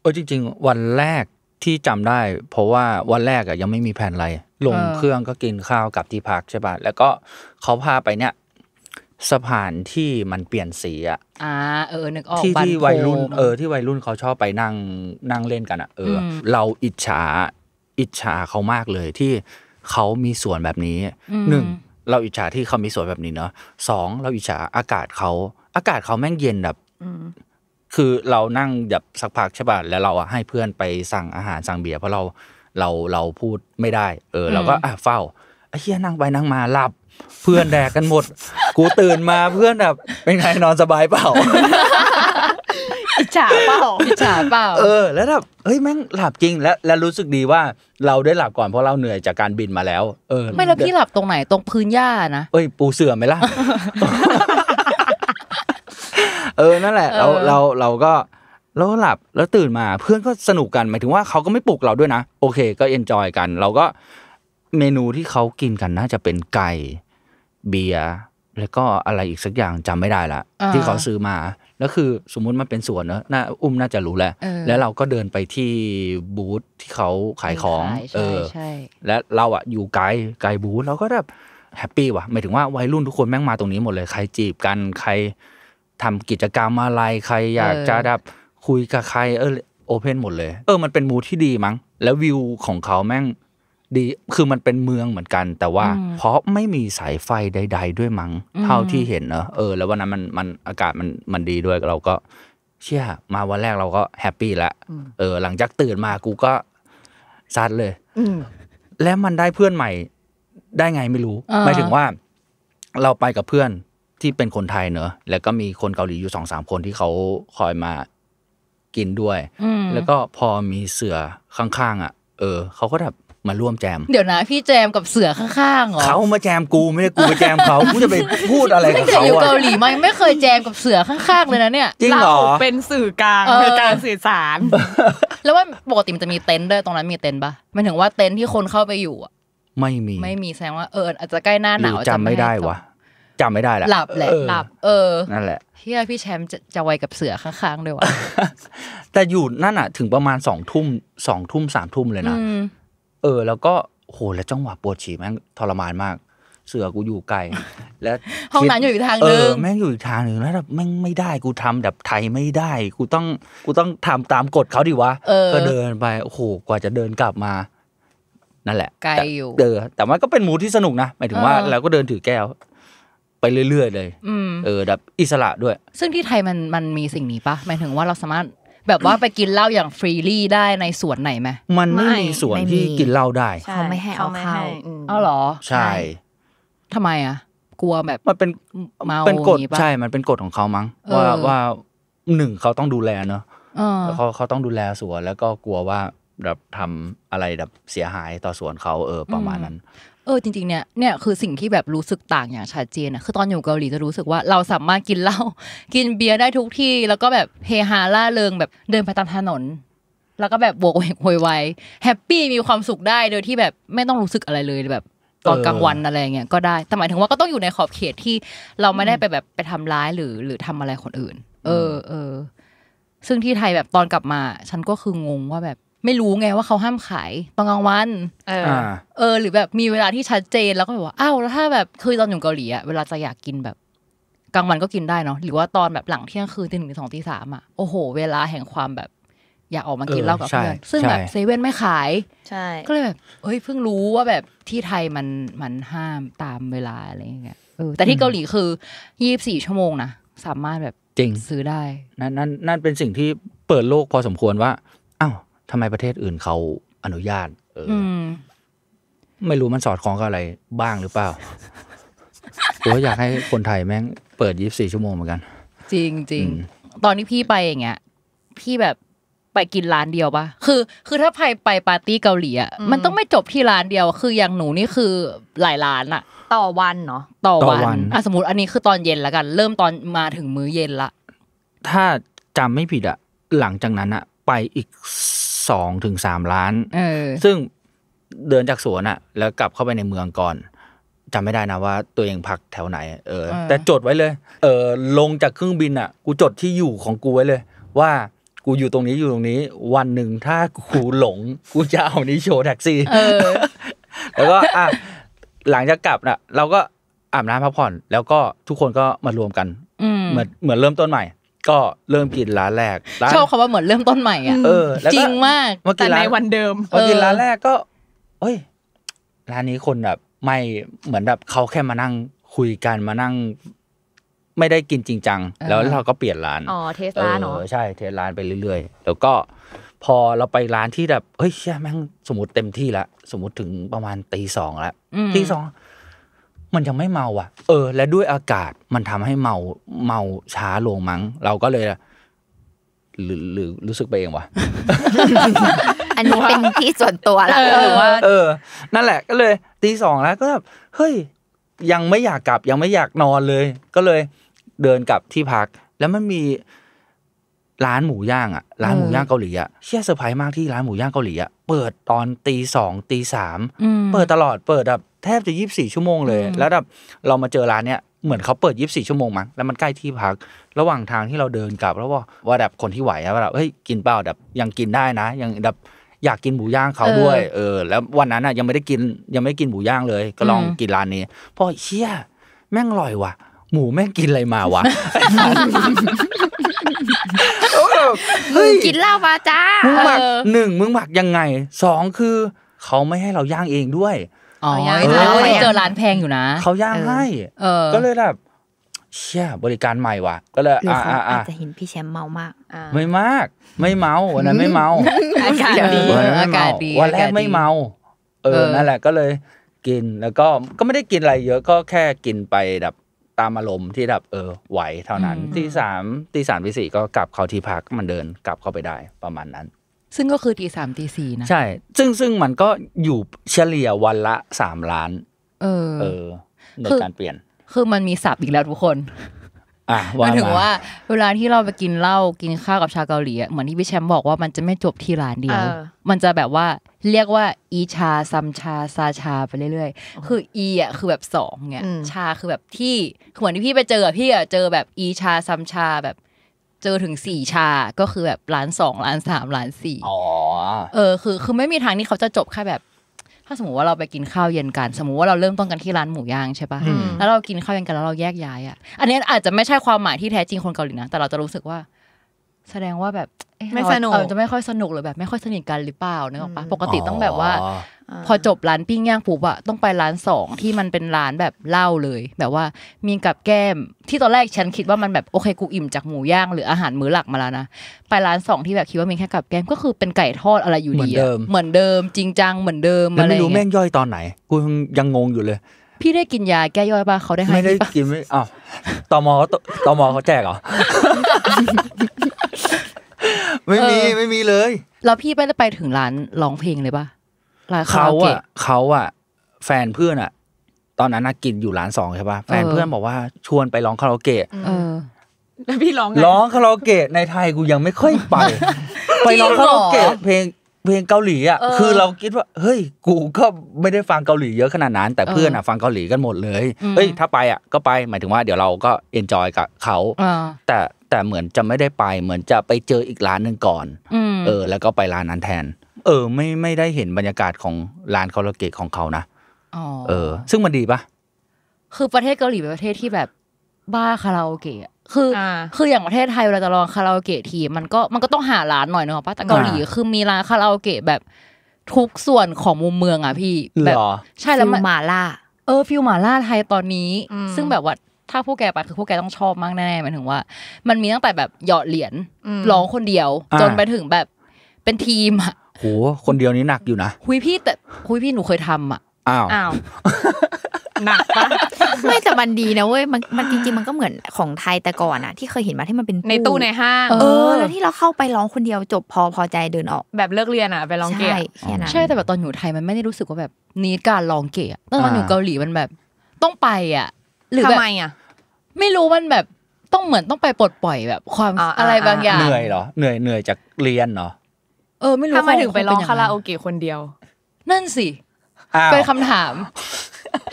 เออจริง ๆ วันแรกที่จำได้เพราะว่าวันแรกอะยังไม่มีแผนอะไร ลงเครื่องก็กินข้าวกลับที่พักใช่ป่ะแล้วก็เขาพาไปเนี่ย สะพานที่มันเปลี่ยนสีอะอ่า เออนึกออกที่ที่วัยรุ่น เออ ที่วัยรุ่นเขาชอบไปนั่งนั่งเล่นกันอ่ะ เออ เราอิจฉาอิจฉาเขามากเลยที่เขามีสวนแบบนี้หนึ่งเราอิจฉาที่เขามีสวนแบบนี้เนาะสองเราอิจฉาอากาศเขาอากาศเขาแม่งเย็นแบบคือเรานั่งแบบสักพักใช่ป่ะแล้วเราอะให้เพื่อนไปสั่งอาหารสั่งเบียร์เพราะเราเราเราพูดไม่ได้ เออ เราก็อ่ะเฝ้าไอ้เฮียนั่งไปนั่งมาหลับ เพื่อนแดกกันหมด กูตื่นมาเพื่อนแบบเป็นไงนอนสบายเปล่าอิจฉาเปล่าอิจฉาเปล่าเออแล้วแบบเฮ้ยแม่งหลับจริงและและรู้สึกดีว่าเราได้หลับก่อนเพราะเราเหนื่อยจากการบินมาแล้ว เออ ไม่แล้วพี่หลับตรงไหนตรงพื้นหญ้านะเอ้ยปูเสื่อไหมล่ะเออนั่นแหละเราเราเราก็แล้วหลับแล้วตื่นมา เพื่อนก็สนุกกันหมายถึงว่าเขาก็ไม่ปลุกเราด้วยนะ โอเคก็เอนจอยกันเราก็เมนูที่เขากินกันน่า จะเป็นไก่เบียร์แล้วก็อะไรอีกสักอย่างจำไม่ได้ละที่เขาซื้อมาแล้วคือสมมุติมันเป็นสวนเนอะน่าอุ้มน่าจะรู้แหละแล้วเราก็เดินไปที่บูธที่เขาขายของเออ และเราอ่ะอยู่ไกลไกลบูธเราก็แบบแฮปปี้ว่ะหมายถึงว่าวัยรุ่นทุกคนแม่งมาตรงนี้หมดเลย ใครจีบกันใครทำกิจกรรมอะไรใครอยากจะแบบคุยกับใคร เออโอเพนหมดเลยเออมันเป็นมูที่ดีมั้ง แล้ววิวของเขาแม่งดี คือมันเป็นเมืองเหมือนกัน แต่ว่า เพราะไม่มีสายไฟใดๆด้วยมั้ง เท่าที่เห็นเนอะเออแล้ววันนั้นมันมันอากาศมันมันดีด้วยเราก็เชื่อมาวันแรกเราก็แฮปปี้ละเออ หลังจากตื่นมา กูก็ซัดเลยและมันได้เพื่อนใหม่ ได้ไงไม่รู้หมายถึงว่า เราไปกับเพื่อนที่เป็นคนไทยเนอะ แล้วก็มีคนเกาหลีอยู่สองสามคนที่เขาคอยมากินด้วย แล้วก็พอมีเสือข้างๆอ่ะ เออเขาก็แบบมาร่วมแจม เดี๋ยวนะพี่แจมกับเสือข้างๆเหรอเขามาแจมกูไม่ได้กูมาแจมเขากูจะไปพูดอะไรกับเขาอะเกาหลีไม่ไม่เคยแจมกับเสือข้างๆเลยนะ เนี่ยจริงเหรอเป็นสื่อกลางในการสื่อสาร แล้วว่าปกติมันจะมีเต็นท์ด้วยตรงนั้นมีเต็นท์ปะมันถึงว่าเต็นท์ที่คนเข้าไปอยู่อ่ะ ไม่มี ไม่มีแสดงว่าเอออาจจะใกล้หน้าหนาวจำไม่ได้วะจำไม่ได้ละ หลับแหละ หลับ เออ นั่นแหละเฮียพี่แชมป์จะไวกับเสือค้างๆด้วยวะแต่อยู่นั่นอ่ะ ถึงประมาณสองทุ่มสองทุ่มสามทุ่มเลยนะเออ แล้วก็โหแล้วจังหวะปวดฉี่แม่งทรมานมาก เสือกูอยู่ไกล แล้วห้องน้ำอยู่อีกทางนึงแม่งอยู่อีกทางหนึ่งแล้วแบบแม่งไม่ได้กูทำแบบไทยไม่ได้ กูต้องกูต้องทำตามกฎเขาดิวะก็เดินไปโอ้โหกว่าจะเดินกลับมานั่นแหละ ไกลอยู่เดอแต่ว่าก็เป็นมูที่สนุกนะ หมายถึงว่าเราก็เดินถือแก้วไปเรื่อยๆเลย เออ แบบอิสระด้วย ซึ่งที่ไทยมันมันมีสิ่งนี้ปะหมายถึงว่าเราสามารถแบบว่าไปกินเหล้าอย่างฟรีลี่ได้ในสวนไหนไหม มันไม่มีสวนที่กินเหล้าได้ เขาไม่ให้เอาเข้าเอาหรอ ใช่ ทำไมอ่ะ กลัวแบบ มันเป็นเมาเป็นกฎ ใช่ มันเป็นกฎของเขามั้งว่าว่าหนึ่งเขาต้องดูแลเนอะเขาเขาต้องดูแลสวนแล้วก็กลัวว่าแบบทำอะไรแบบเสียหายต่อสวนเขาเออประมาณนั้นเออจริงๆ เนี่ยเนี่ยคือสิ่งที่แบบรู้สึกต่างอย่างชัดเจนนะคือตอนอยู่เกาหลีจะรู้สึกว่าเราสามารถกินเหล้ากินเบียร์ได้ทุกที่ แล้วก็แบบเฮฮาล่าเริงแบบเดินไปตามถนน แล้วก็แบบโบกเวกโวยวายแฮปปี้มีความสุขได้โดยที่แบบไม่ต้องรู้สึกอะไรเลยแบบตอนกลางวันอะไรเงี้ยก็ได้แต่หมายถึงว่าก็ต้องอยู่ในขอบเขตที่เราไม่ได้ไปแบบไปทำร้ายหรือ หรือทำอะไรคนอื่น เออเออซึ่งที่ไทยแบบตอนกลับมา ฉันก็คืองงว่าแบบไม่รู้ไงว่าเขาห้ามขายตอนกลางวันเออ เออ หรือแบบมีเวลาที่ชัดเจนแล้วก็แบบว่าอ้าว แล้วถ้าแบบคือตอนอยู่เกาหลีอะเวลาจะอยากกินแบบ กลางวันก็กินได้เนาะ หรือว่าตอนแบบหลังเที่ยงคืนตีหนึ่งตีสองตีสามอะโอ้โห เวลาแห่งความแบบอยากออกมากินเหล้ากับเพื่อน ซึ่งแบบเซเว่นไม่ขายใช่ ก็เลยแบบเฮ้ยเพิ่งรู้ว่าแบบที่ไทยมันมันห้ามตามเวลาอะไรอย่างเงี้ยเออ แต่ที่เกาหลีคือยี่สิบสี่ชั่วโมงนะ สามารถแบบจริงซื้อได้นั่นนั่นนั่นเป็นสิ่งที่เปิดโลกพอสมควรว่าอ้าวทำไมประเทศอื่นเขาอนุญาตเออไม่รู้มันสอดคล้องกับอะไรบ้างหรือเปล่าผมอยากให้คนไทยแม่งเปิดยี่สิบสี่ชั่วโมงเหมือนกัน จริงจริงตอนนี้พี่ไปอย่างเงี้ย พี่แบบไปกินร้านเดียวปะคือ คือถ้าไปไปปาร์ตี้เกาหลีอ่ะมันต้องไม่จบที่ร้านเดียว คืออย่างหนูนี่คือหลายร้านอะต่อวันเนาะต่อวันอ่ะสมมติอันนี้คือตอนเย็นละกัน เริ่มตอนมาถึงมื้อเย็นละถ้าจำไม่ผิดอะหลังจากนั้นอะไปอีกสองถึงสามล้านซึ่งเดินจากสวนอะแล้วกลับเข้าไปในเมืองก่อนจำไม่ได้นะว่าตัวเองพักแถวไหน เออแต่จดไว้เลย เออลงจากเครื่องบินอ่ะ กูจดที่อยู่ของกูไว้เลย ว่ากูอยู่ตรงนี้อยู่ตรงนี้ วันหนึ่งถ้ากูหลง กูจะเอานี้โชว์แท็กซี่แล้วก็อ่ะหลังจากกลับน่ะ เราก็อาบน้ำพักผ่อน แล้วก็ทุกคนก็มารวมกันเหมือนเหมือนเริ่มต้นใหม่ก็เริ่มกินร้านแรกชอบขาว่าเหมือนเริ่มต้นใหม่อ่ะเออจริงมากแต่ในวันเดิมพอกินร้านแรกก็ เอ้ย ร้านนี้คนแบบ ไม่เหมือนแบบเขาแค่มานั่งคุยกันมานั่ง ไม่ได้กินจริงจังแล้วเราก็เปลี่ยนร้านอ๋อเทสร้านเนาะใช่ เทสร้านไปเรื่อย ๆ แล้วก็พอเราไปร้านที่แบบเฮ้ยเช่ยแม่งสมมติ เต็มที่ละ สมมติ ถึงประมาณตีสองละตีสองมันยังไม่เมาอ่ะ เออ และด้วยอากาศมันทำให้เมาเมาช้าลงมั้ง เราก็เลยหรือหรือรู้สึกไปเองวะอันนี้เป็นที่ส่วนตัวละหรือว่า เออ นั่นแหละก็เลยตีสองแล้วก็แบบเฮ้ยยังไม่อยากกลับ ยังไม่อยากนอนเลย ก็เลย เดินกลับที่พัก แล้วมันมีร้านหมูย่างอ่ะร้านหมูย่างเกาหลีอ่ะเชี่ยเซอร์ไพรส์มากที่ร้านหมูย่างเกาหลีอ่ะเปิดตอนตีสองตีสามเปิดตลอดเปิดแบบแทบจะยีสิบี่ชั่วโมงเลย แล้วแบบเรามาเจอร้านเนี้ย เหมือนเขาเปิดยีสิบี่ชั่วโมงมั้ง แล้วมันใกล้ที่พัก ระหว่างทางที่เราเดินกลับแล้วว่าว่าแบบคนที่ไหวอะว่าแบบเฮ้ยกินเปล่าแบบยังกินได้นะ ยังแบบอยากกินหมูย่างเขาด้วย เออ แล้ววันนั้นอ่ะยังไม่ได้กินยังไม่กินหมูย่างเลย ก็ลองกินร้านนี้พอเชี่ยแม่งอร่อยว่ะ หมูแม่งกินอะไรมาวะมึงกินเหล้ามาจ้ามึงหมักหนึ่งมึงหมัก ยังไง สองคือเขาไม่ให้เราย่างเองด้วยอ๋ย่างแล้เจอร้านแพงอยู่นะเขาย่างให้ก็เลยแบบเชี่ยบริการใหม่ว่ะก็เลยอ่าอ่าอาจจะเห็นพี่แชมป์เมามากไม่มากไม่เมา วันนั้นไม่เมาอากาศดีอากาศดีวันแรกไม่เมาเออนั่นแหละก็เลย กินแล้วก็ก็ไม่ได้กินอะไรเยอะก็แค่กินไปแบบตามอารมณ์ที่แบบเออ ไหวเท่านั้นที่สามที่สามวีสี่ก็กลับเข้าที่พักมันเดินกลับเข้าไปได้ประมาณนั้นซึ่งก็คือตีสามตีสี่นะ ใช่ ซึ่งซึ่งมันก็อยู่เฉลี่ยวันละสามล้าน เออเออในการเปลี่ยน คือมันมีสับอีกแล้วทุกคนมันถึงว่าเวลาที่เราไปกินเหล้ากินข้าวกับชาเกาหลีเหมือนที่พี่แชมป์บอกว่ามันจะไม่จบที่ร้านเดียว มันจะแบบว่า เรียกว่าอีชาซัมชาซาชาไปเรื่อยๆคือ อีอ่ะคือแบบสองเนี่ยชาคือแบบที่ เหมือนที่พี่ไปเจอพี่อ่ะเจอแบบ อีชาซัมชาแบบเจอถึงสี่ชา ก็คือแบบร้านสองร้านสามร้านสี่อ๋อเออ คือ คือไม่มีทางที่เขาจะจบแค่แบบ ถ้าสมมติว่าเราไปกินข้าวเย็นกัน สมมติว่าเราเริ่มต้นกันที่ร้านหมูย่างใช่ปะ่ะแล้วเรากินข้าวเย็นกันแล้วเราแยกย้ายอ่ะอันนี้อาจจะไม่ใช่ความหมายที่แท้จริงคนเกาหลีนะ แต่เราจะรู้สึกว่าแสดงว่าแบบไม่สนุกจะไม่ค่อยสนุกหรือแบบไม่ค่อยสนิทกันหรือเปล่านึกออกปะปกติต้องแบบว่า พอจบร้านปิ้งย่างปุ๊บอะต้องไปร้านสองที่มันเป็นร้านแบบเล่าเลย แบบว่ามีกับแก้ม ที่ตอนแรกฉันคิดว่ามันแบบโอเค กูอิ่มจากหมูย่างหรืออาหารมื้อหลักมาแล้วนะไปร้านสองที่แบบคิดว่ามีแค่กับแก้มก็คือเป็นไก่ทอดอะไรอยู่ดีเหมือนเดิม เหมือนเดิม จริงจังเหมือนเดิมอะไรไม่รู้แม่งย่อยตอนไหนกูยังงงอยู่เลยพี่ได้กินยา แก้ย่อยป่ะเขาได้ให้ไม่ได้กินไม่อ้าวตมเขาตมเขาแจกเหรอไม่มีไม่มีเลยแล้วพี่ไปได้ไปถึงร้านร้องเพลงเลยป่ะร้านเขาอะเขาอ่ะแฟนเพื่อนอ่ะ ตอนนั้นนักกินอยู่ร้านสองใช่ป่ะแฟนเพื่อนบอกว่าชวนไปร้องคาราโอเกะแล้วพี่ร้องร้องคาราโอเกะในไทยกูยังไม่ค่อยไปไปร้องคาราโอเกะเพลงเพลงเกาหลีอ่ะคือเราคิดว่าเฮ้ย กู ก็ไม่ได้ฟังเกาหลีเยอะขนาดนั้น แต่เพื่อนอ่ะฟังเกาหลีกันหมดเลยเฮ้ยถ้าไปอ่ะก็ไปหมายถึงว่า เดี๋ยวเราก็เอนจอยกับเขาแต่แต่เหมือนจะไม่ได้ไปเหมือนจะไปเจออีกร้านหนึ่งก่อนเออแล้วก็ไปร้านนั้นแทน เออ ไม่ไม่ได้เห็นบรรยากาศของร้านคาราเกะของเขานะเออ ซึ่งมันดีปะคือประเทศเกาหลีเป็นประเทศที่แบบบ้าคาราโอเกะคืออคืออย่างประเทศไทยเวลาจะลองคาราโอเกะทีมันก็มันก็ต้องหาร้านหน่อยเนาะป้าแต่เกาหลีคือมีร้านคาราโอเกะแบบทุกส่วนของมุมเมืองอ่ะพี่แบบใช่แล้วมมาล่า เออ ฟิลมาล่าไทยตอนนี้ ซึ่งแบบว่าถ้าพวกแกไปคือพวกแกต้องชอบมากแน่ๆหมายถึงว่า มันมีตั้งแต่แบบหยอดเหรียญร้องคนเดียว จนไปถึงแบบเป็นทีมอ่ะโหคนเดียวนี้หนักอยู่นะคุยพี่ แต่คุยพี่หนูเคยทำอ่ะอ้าวอ้าวหนักปะไม่แต่มันดีนะเว้ยมันจริงๆมันก็เหมือนของไทยแต่ก่อนอะที่เคยเห็นมาที่มันเป็นในตู้ในห้างเออแล้วที่เราเข้าไปร้องคนเดียวจบพอพอใจเดินออก แบบเลิกเรียนอะไปร้องเกย์ใช่แต่แบบตอนอยู่ไทยมันไม่ได้รู้สึกว่าแบบนี้การร้องเกย์ตอนอยู่เกาหลีมันแบบ ต้องไปอะหรือแบบไม่รู้มันแบบต้องเหมือนต้องไปปลดปล่อยแบบความ อะไรบางอย่าง เหนื่อยเหรอเหนื่อยเหนื่อยจากเรียนเนาะเออไม่รู้ทำไมถึงไปร้องคาราโอเกะคนเดียว นั่นสิเป็นคำถาม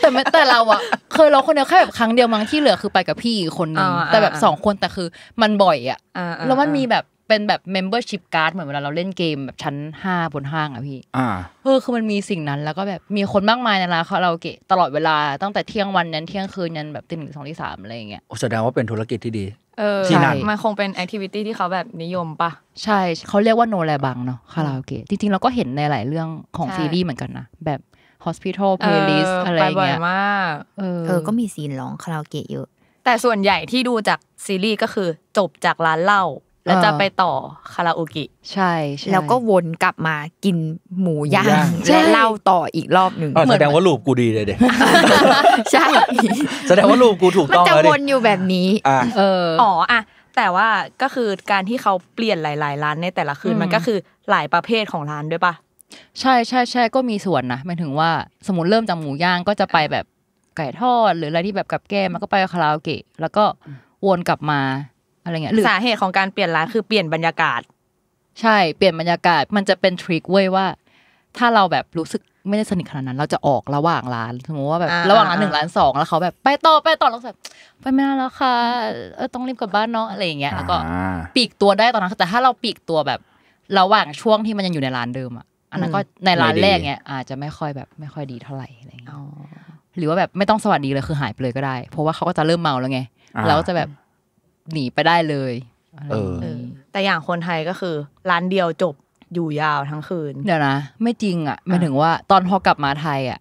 แต่แต่เราอะเคยเราคนเดียวแค่แบบครั้งเดียวมั้งที่เหลือคือไปกับพี่คนนึงแต่แบบสองคนแต่คือมันบ่อยอะแล้วมันมีแบบเป็นแบบ membership card เหมือนเวลาเราเล่นเกมแบบชั้นห้าบนห้างอะพี่เออคือมันมีสิ่งนั้นแล้วก็แบบมีคนมากมายในะ้าเขาเราเกะตลอดเวลาตั้งแต่เที่ยงวันนั้นเที่ยงคืนนั้นแบบตีหนึ่งสองที่สามอะไรอย่างเงี้ยแสดงว่าเป็นธุรกิจที่ดีั่นมันคงเป็นแอคทิวิตี้ที่เขาแบบนิยมปะใช่ เขาเรียกว่าโนแลบังเนาะคาราโอเกะจริงๆเราก็เห็นในหลายเรื่องของซีรีส์เหมือนกันนะแบบ hospital playlist อะไรเงี้ยมากเออ ก็มีซีนร้องคาราโอเกะเยอะ แต่ส่วนใหญ่ที่ดูจากซีรีส์ก็คือจบจากร้านเหล้าแล้วจะไปต่อคาราโอเกะ ใช่แล้วก็วนกลับมากินหมูย่างและเล่าต่ออีกรอบหนึ่ง แสดงว่าลูปกูดีเลยเด็กใช่ แสดงว่าลูปกูถูกต้องเลยมันจะวนอยู่แบบนี้อ๋ออะแต่ว่าก็คือการที่เขาเปลี่ยนหลาย ๆ ร้านในแต่ละคืนมันก็คือหลายประเภทของร้านด้วยปะใช่ใช่ใช่ก็มีส่วนนะหมายถึงว่าสมมติเริ่มจากหมูย่างก็จะไปแบบไก่ทอดหรืออะไรที่แบบกับแก้มมันก็ไปคาราโอเกะแล้วก็วนกลับมาอะไรเงี้ยหรือสาเหตุของการเปลี่ยนร้าน คือเปลี่ยนบรรยากาศใช่เปลี่ยนบรรยากาศมันจะเป็นทริคเว้ยว่าถ้าเราแบบรู้สึกไม่ได้สนิทขนาดนั้น เราจะออกระหว่างร้านสมมติว่าแบบ ระหว่างร้านหนึ่งร้านสองแล้วเขาแบบไปต่อไปต่อเราแบบไปไม่ได้แล้วค่ะ เออต้องรีบกลับบ้านเนาะอะไรเงี้ยแล้วก็ปีกตัวได้ตอนนั้น แต่ถ้าเราปีกตัวแบบระหว่างช่วงที่มันยังอยู่ในร้านเดิมอะอันนั้นก็ในร้านแรกเนี่ยอาจจะไม่ค่อยแบบไม่ค่อยดีเท่าไหร่อะไรเงี้ยหรือว่าแบบไม่ต้องสวัสดีเลยคือหายไปเลยก็ได้ เพราะว่าเขาก็จะเริ่มเมาแล้วไง เราก็จะแบบหนีไปได้เลยเออ แต่อย่างคนไทยก็คือร้านเดียวจบอยู่ยาวทั้งคืน เดี๋ยวนะไม่จริงอ่ะหมายถึงว่าตอนพอกลับมาไทย อ่ะ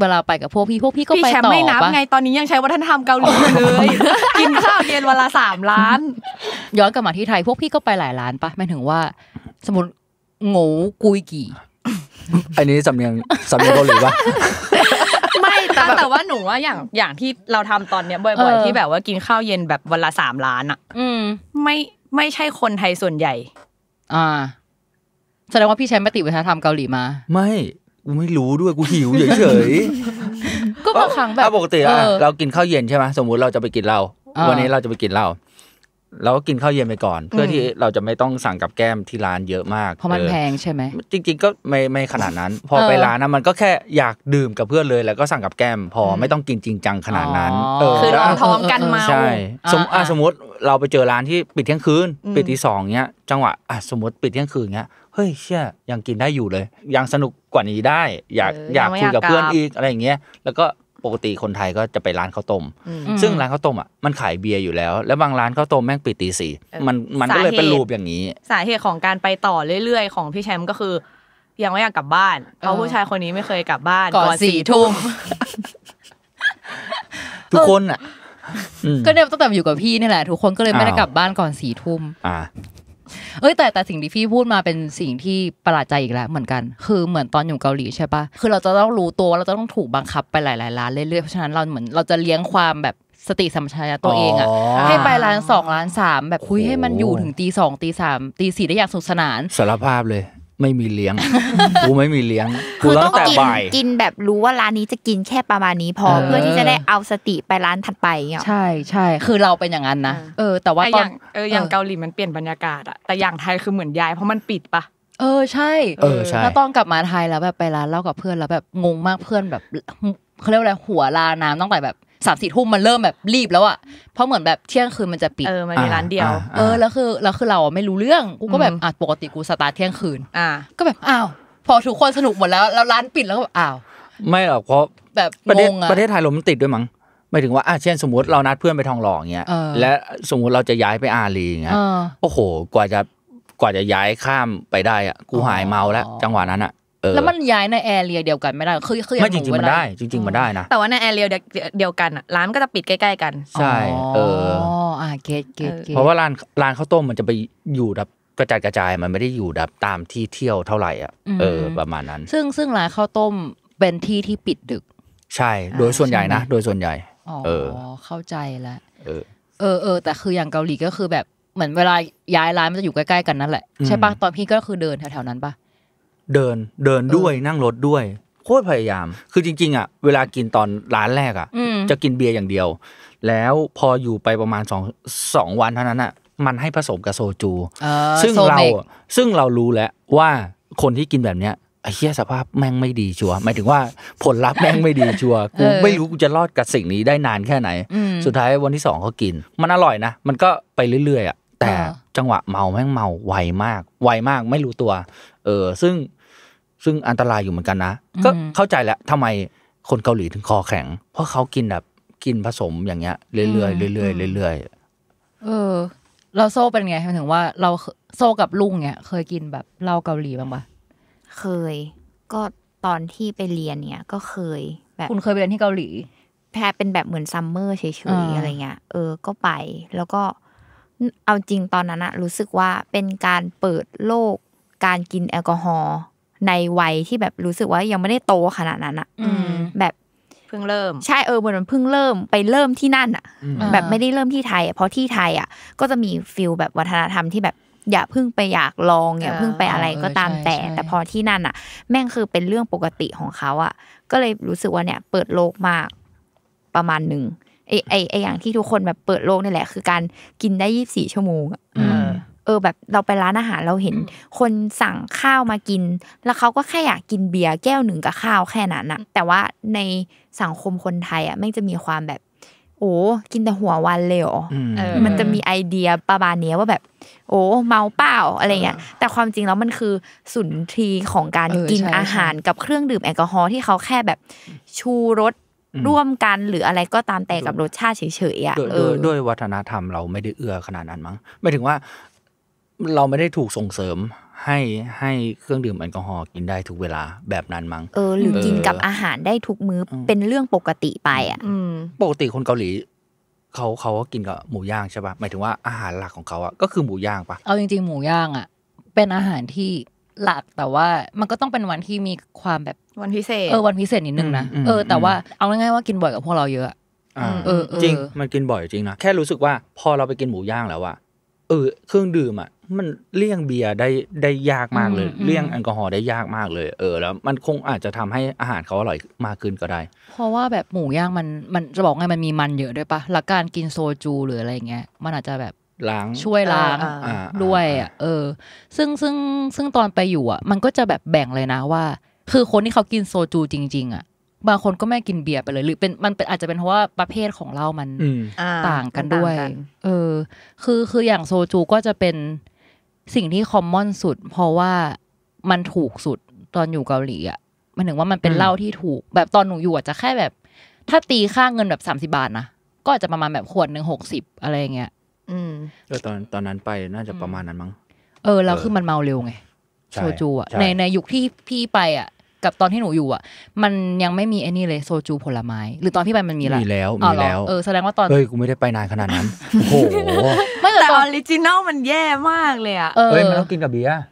เวลาไปกับพวกพี่พวกพี่ก็ไปต่อไม่นับไงตอนนี้ยังใช้วัฒนธรรมเกาหลีเลย กินข้าวเย็นวันละสามร้านย้อนกลับมาที่ไทยพวกพี่ก็ไปหลายร้านปะหมายถึงว่าสมมติโง่กุยกี่ อันนี้สำเนียงสำเนียงเกาหลีปะไม่ แต่แต่ว่าหนูว่าอย่างอย่างที่เราทำตอนเนี้ยบ่อย ๆ ที่แบบว่ากินข้าวเย็นแบบวันละสามล้านอ่ะ อืมไม่ไม่ใช่คนไทยส่วนใหญ่ อ่าแสดงว่าพี่ใช้ปฏิวัติธรรมเกาหลีมาไม่กูไม่รู้ด้วยกูหิวเฉยๆก็บางครั้งแบบปกติอะเรากินข้าวเย็นใช่ไหมสมมุติเราจะไปกินเหล้าวันนี้เราจะไปกินเหล้าเราก็กินข้าวเย็นไปก่อน เพื่อที่เราจะไม่ต้องสั่งกับแก้มที่ร้านเยอะมากเพราะมันแพงใช่ไหม จริง ๆก็ไม่ไม่ขนาดนั้น พอไปร้านนะมันก็แค่อยากดื่มกับเพื่อนเลย แล้วก็สั่งกับแก้มพอไม่ต้องกินจริงจัง ขนาดนั้นคือลองท้องกันมาใช่ สมสมมติเราไปเจอร้านที่ปิดเที่ยงคืนปิดที่สองเนี้ยจังหวะอ่ะสมมติปิดเที่ยงคืนเนี้ยเฮ้ยเชื่อยังกินได้อยู่เลย ยังสนุกกว่านี้ได้ อยากอยากคุยกับเพื่อนอีกอะไรอย่างเงี้ย แล้วก็ปกติคนไทยก็จะไปร้านข้าวต้ม ซึ่งร้านข้าวต้มอ่ะมันขายเบียร์อยู่แล้ว แล้วบางร้านข้าวต้มแม่งปิดตีสี่มันมันก็เลยเป็นรูปอย่างนี้ สาเหตุของการไปต่อเรื่อยๆ ของพี่แชมป์ก็คือ ยังไม่อยากกลับบ้าน เพราะผู้ชายคนนี้ไม่เคยกลับบ้านก่อนสี่ทุ่มทุกคนอ่ะ ก็เนี่ยตั้งแต่อยู่กับพี่นี่แหละทุกคนก็เลยไม่ได้กลับบ้านก่อนสี่ทุ่มเอ้ยแต่แต่สิ่งที่พี่พูดมาเป็นสิ่งที่ประหลาดใจอีกแล้วเหมือนกัน คือเหมือนตอนอยู่เกาหลีใช่ปะคือเราจะต้องรู้ตัวว่าเราจะต้องถูกบังคับไปหลายๆร้านเรื่อยๆเพราะฉะนั้นเราเหมือนเราจะเลี้ยงความแบบสติสัมปชัญญะตัวเองอ่ะให้ไปร้านสองร้านสามแบบคุยให้มันอยู่ถึงตีสองตีสามตีสี่ได้อย่างสนุกสนานสารภาพเลยไม่มีเลี้ยงกูไม่มีเลี้ยงกูต้องกินกินแบบรู้ว่าร้านนี้จะกินแค่ประมาณนี้พอเพื่อที่จะได้เอาสติไปร้านถัดไปเงี้ยใช่ใช่ คือเราเป็นอย่างนั้นนะ เออ แต่ว่าตองเออ อย่างเกาหลีมันเปลี่ยนบรรยากาศอะแต่อย่างไทยคือเหมือนย้าย เพราะมันปิดปะ เออ ใช่ เออใช่แล้วต้องกลับมาไทยแล้วแบบไปร้านเล่ากับเพื่อนแล้วแบบงงมากเพื่อนแบบเขาเรียกอะไรหัวลาน้ำตั้งแต่แบบสามสี่ทุ่มมันเริ่มแบบรีบแล้วอ่ะ เพราะเหมือนแบบเที่ยงคืนมันจะปิดเออมันมีร้านเดียว เออ แล้วคือ แล้วคือเราไม่รู้เรื่อง กูก็แบบอ่ะปกติกูสตาร์ทเที่ยงคืนอ่า ก็แบบ อ้าว พอทุกคนสนุกหมดแล้วแล้ว ร้านปิดแล้วก็แบบอ้าว ไม่หรอก เพราะแบบประเทศประเทศไทยลมติดด้วยมั้ง ไม่ถึงว่าอ่ะเช่นสมมติเรานัดเพื่อนไปทองหล่อเงี้ย และสมมติเราจะย้ายไปอารีเงี้ยโอ้โห กว่าจะ กว่าจะย้ายข้ามไปได้อ่ะกูหายเมาแล้วจังหวะนั้นอ่ะแล้วมันย้ายในแอเรียเดียวกันไม่ได้คือคือไม่จริงๆมันได้ จริง ๆมันได้นะ แต่ว่าในแอเรียเดียวกันร้านก็จะปิดใกล้ ๆกัน ใช่เอออ่าเกตเกตเพราะว่าร้านร้านข้าวต้มมันจะไปอยู่แบบกระจายกระจายมันไม่ได้อยู่แบบตามที่เที่ยวเท่าไหร่อ่ะเออประมาณนั้น ซึ่งซึ่งร้านข้าวต้มเป็นที่ที่ปิดดึก ใช่โดยส่วนใหญ่นะโดยส่วนใหญ่เออเข้าใจแล้วเออ เออเออแต่คืออย่างเกาหลีก็คือแบบเหมือนเวลาย้ายร้านมันจะอยู่ใกล้ๆกันนั่นแหละใช่ปะตอนพี่ก็คือเดินแถว ๆนั้นปะเดินเดินด้วยนั่งรถด้วยโคตรพยายาม คือจริงๆ อ่ะ เวลากินตอนร้านแรกอ่ะ จะกินเบียร์อย่างเดียว แล้วพออยู่ไปประมาณสองสองวันเท่านั้นอ่ะมันให้ผสมกับโซจูซึ่งเราซึ่งเรารู้แล้วว่าคนที่กินแบบเนี้ยเฮี้ยสภาพแม่งไม่ดีชัวร์หมายถึงว่าผลลัพธ์แม่งไม่ดีชัวร์กูไม่รู้ กูจะรอดกับสิ่งนี้ได้นานแค่ไหน สุดท้ายวันที่สองเขากิน มันอร่อยนะมันก็ไปเรื่อยๆอ่ะแต่ จังหวะเมาแม่งเมาไวมาก ไวมากไม่รู้ตัว เออซึ่งซึ่งอันตรายอยู่เหมือนกันนะก็เข้าใจแหละทำไมคนเกาหลีถึงคอแข็ง เพราะเขากินแบบกินผสมอย่างเงี้ยเรื่อยๆเรื่อยๆเรื่อยๆเออ เราโซ่เป็นไงหมายถึงว่าเราโซ่กับลุงเนี่ยเคยกินแบบเหล้าเกาหลีบ้างปะเคย ก็ตอนที่ไปเรียนเนี่ย ก็เคยแบบ คุณเคยไปเรียนที่เกาหลีแพ้เป็นแบบเหมือนซัมเมอร์เฉยๆอะไรเงี้ยเออก็ไปแล้วก็เอาจริงตอนนั้นอะรู้สึกว่าเป็นการเปิดโลกการกินแอลกอฮอล์ในวัยที่แบบรู้สึกว่ายังไม่ได้โตขนาดนั้นอะแบบเพิ่งเริ่มใช่เออเหมือนมันเพิ่งเริ่มไปเริ่มที่นั่นอะแบบไม่ได้เริ่มที่ไทย เพราะที่ไทยอะก็จะมีฟิลแบบวัฒนธรรมที่แบบอย่าเพิ่งไปอยากลองอย่าเพิ่งไปอะไรก็ตามแต่แต่พอที่นั่นอะแม่งคือเป็นเรื่องปกติของเขาอะก็เลยรู้สึกว่าเนี่ย เปิดโลกมากประมาณหนึ่งไอไอไออย่างที่ทุกคนแบบเปิดโลกนี่แหละคือการกินได้ยี่บสี่ชั่วโมงเออแบบเราไปร้านอาหารเราเห็น คนสั่งข้าวมากิน แล้วเขาก็แค่อยากกินเบียร์แก้วหนึ่งกับข้าวแค่นั้นอะแต่ว่าในสังคมคนไทยอะไม่จะมีความแบบ โอ้กินแต่หัววันเลยหรอมันจะมีไอเดียประมาณนี้ว่าแบบโอ้เมาเปล่าอะไรเงี้ยแต่ความจริงแล้วมันคือสุนทรีของการกินอาหารกับเครื่องดื่มแอลกอฮอล์ที่เขาแค่แบบชูรสร่วมกันหรืออะไรก็ตามแต่กับรสชาติเฉยๆอ่ะด้วยด้วยวัฒนธรรมเราไม่ได้เอื้อขนาดนั้นมั้งไม่ถึงว่าเราไม่ได้ถูกส่งเสริมให้ให้เครื่องดื่มแอลกอฮอล์กินได้ทุกเวลาแบบนั้นมั้งเออหรือกินกับอาหารได้ทุกมื้อเป็นเรื่องปกติไปอ่ะปกติคนเกาหลีเขาเขาก็กินกับหมูย่างใช่ป่ะหมายถึงว่าอาหารหลักของเขาอ่ะก็คือหมูย่างป่ะ เอาจริงๆหมูย่าง อ่ะ เป็นอาหารที่หลักแต่ว่ามันก็ต้องเป็นวันที่มีความแบบวันพิเศษเออ วันพิเศษนิดนึงนะ เออ แต่ว่าเอาง่ายๆว่ากินบ่อยกับพวกเราเยอะเออจริง มันกินบ่อยจริงนะ แค่รู้สึกว่าพอเราไปกินหมูย่างแล้วอะเออเครื่องดื่มอะมันเลี่ยงเบียร์ได้ได้ยากมากเลยเลี่ยงแอลกอฮอล์ได้ยากมากเลย เออ แล้วมันคงอาจจะทำให้อาหารเขาอร่อยมากขึ้นก็ได้เพราะว่าแบบหมูย่างมันมันจะบอกไงมันมีมันเยอะด้วยปะหลักการกินโซจูหรืออะไรเงี้ย มันอาจจะแบบล้างช่วยล้าง ด้วยอ่ะเออ ซึ่งซึ่งซึ่งตอนไปอยู่อ่ะ มันก็จะแบบแบ่งเลยนะว่า คือคนที่เขากินโซจูจริง ๆอ่ะบางคนก็ไม่กินเบียร์ไปเลยหรือเป็นมันเป็นอาจจะเป็นเพราะว่าประเภทของเหล้ามันต่างกันด้วย เออ คือคืออย่างโซจูก็จะเป็นสิ่งที่คอมมอนสุด เพราะว่ามันถูกสุดตอนอยู่เกาหลีอ่ะมันถึงว่ามันเป็นเหล้าที่ถูก แบบตอนหนูอยู่อาจจะแค่แบบ ถ้าตีค่าเงินแบบสามสิบาทนะก็อาจจะประมาณแบบขวดหนึ่งหกสิบอะไรเงี้ยเออตอนตอนนั้นไปน่าจะประมาณนั้นมั้งเออเราคือมันเมาเร็วไงโซจูอ่ะในในยุคที่พี่ไปอ่ะกับตอนที่หนูอยู่อ่ะ มันยังไม่มีไอ้นี่เลยโซจูผลไม้หรือตอนพี่ไปมันมีละมีแล้ว มีแล้วเออแสดงว่าตอนเฮ้ยกูไม่ได้ไปนานขนาดนั้นโอ้โหไม่แต่ออริจินัลมันแย่มากเลยอ่ะเฮ้ยมันต้องกินกับเบียร์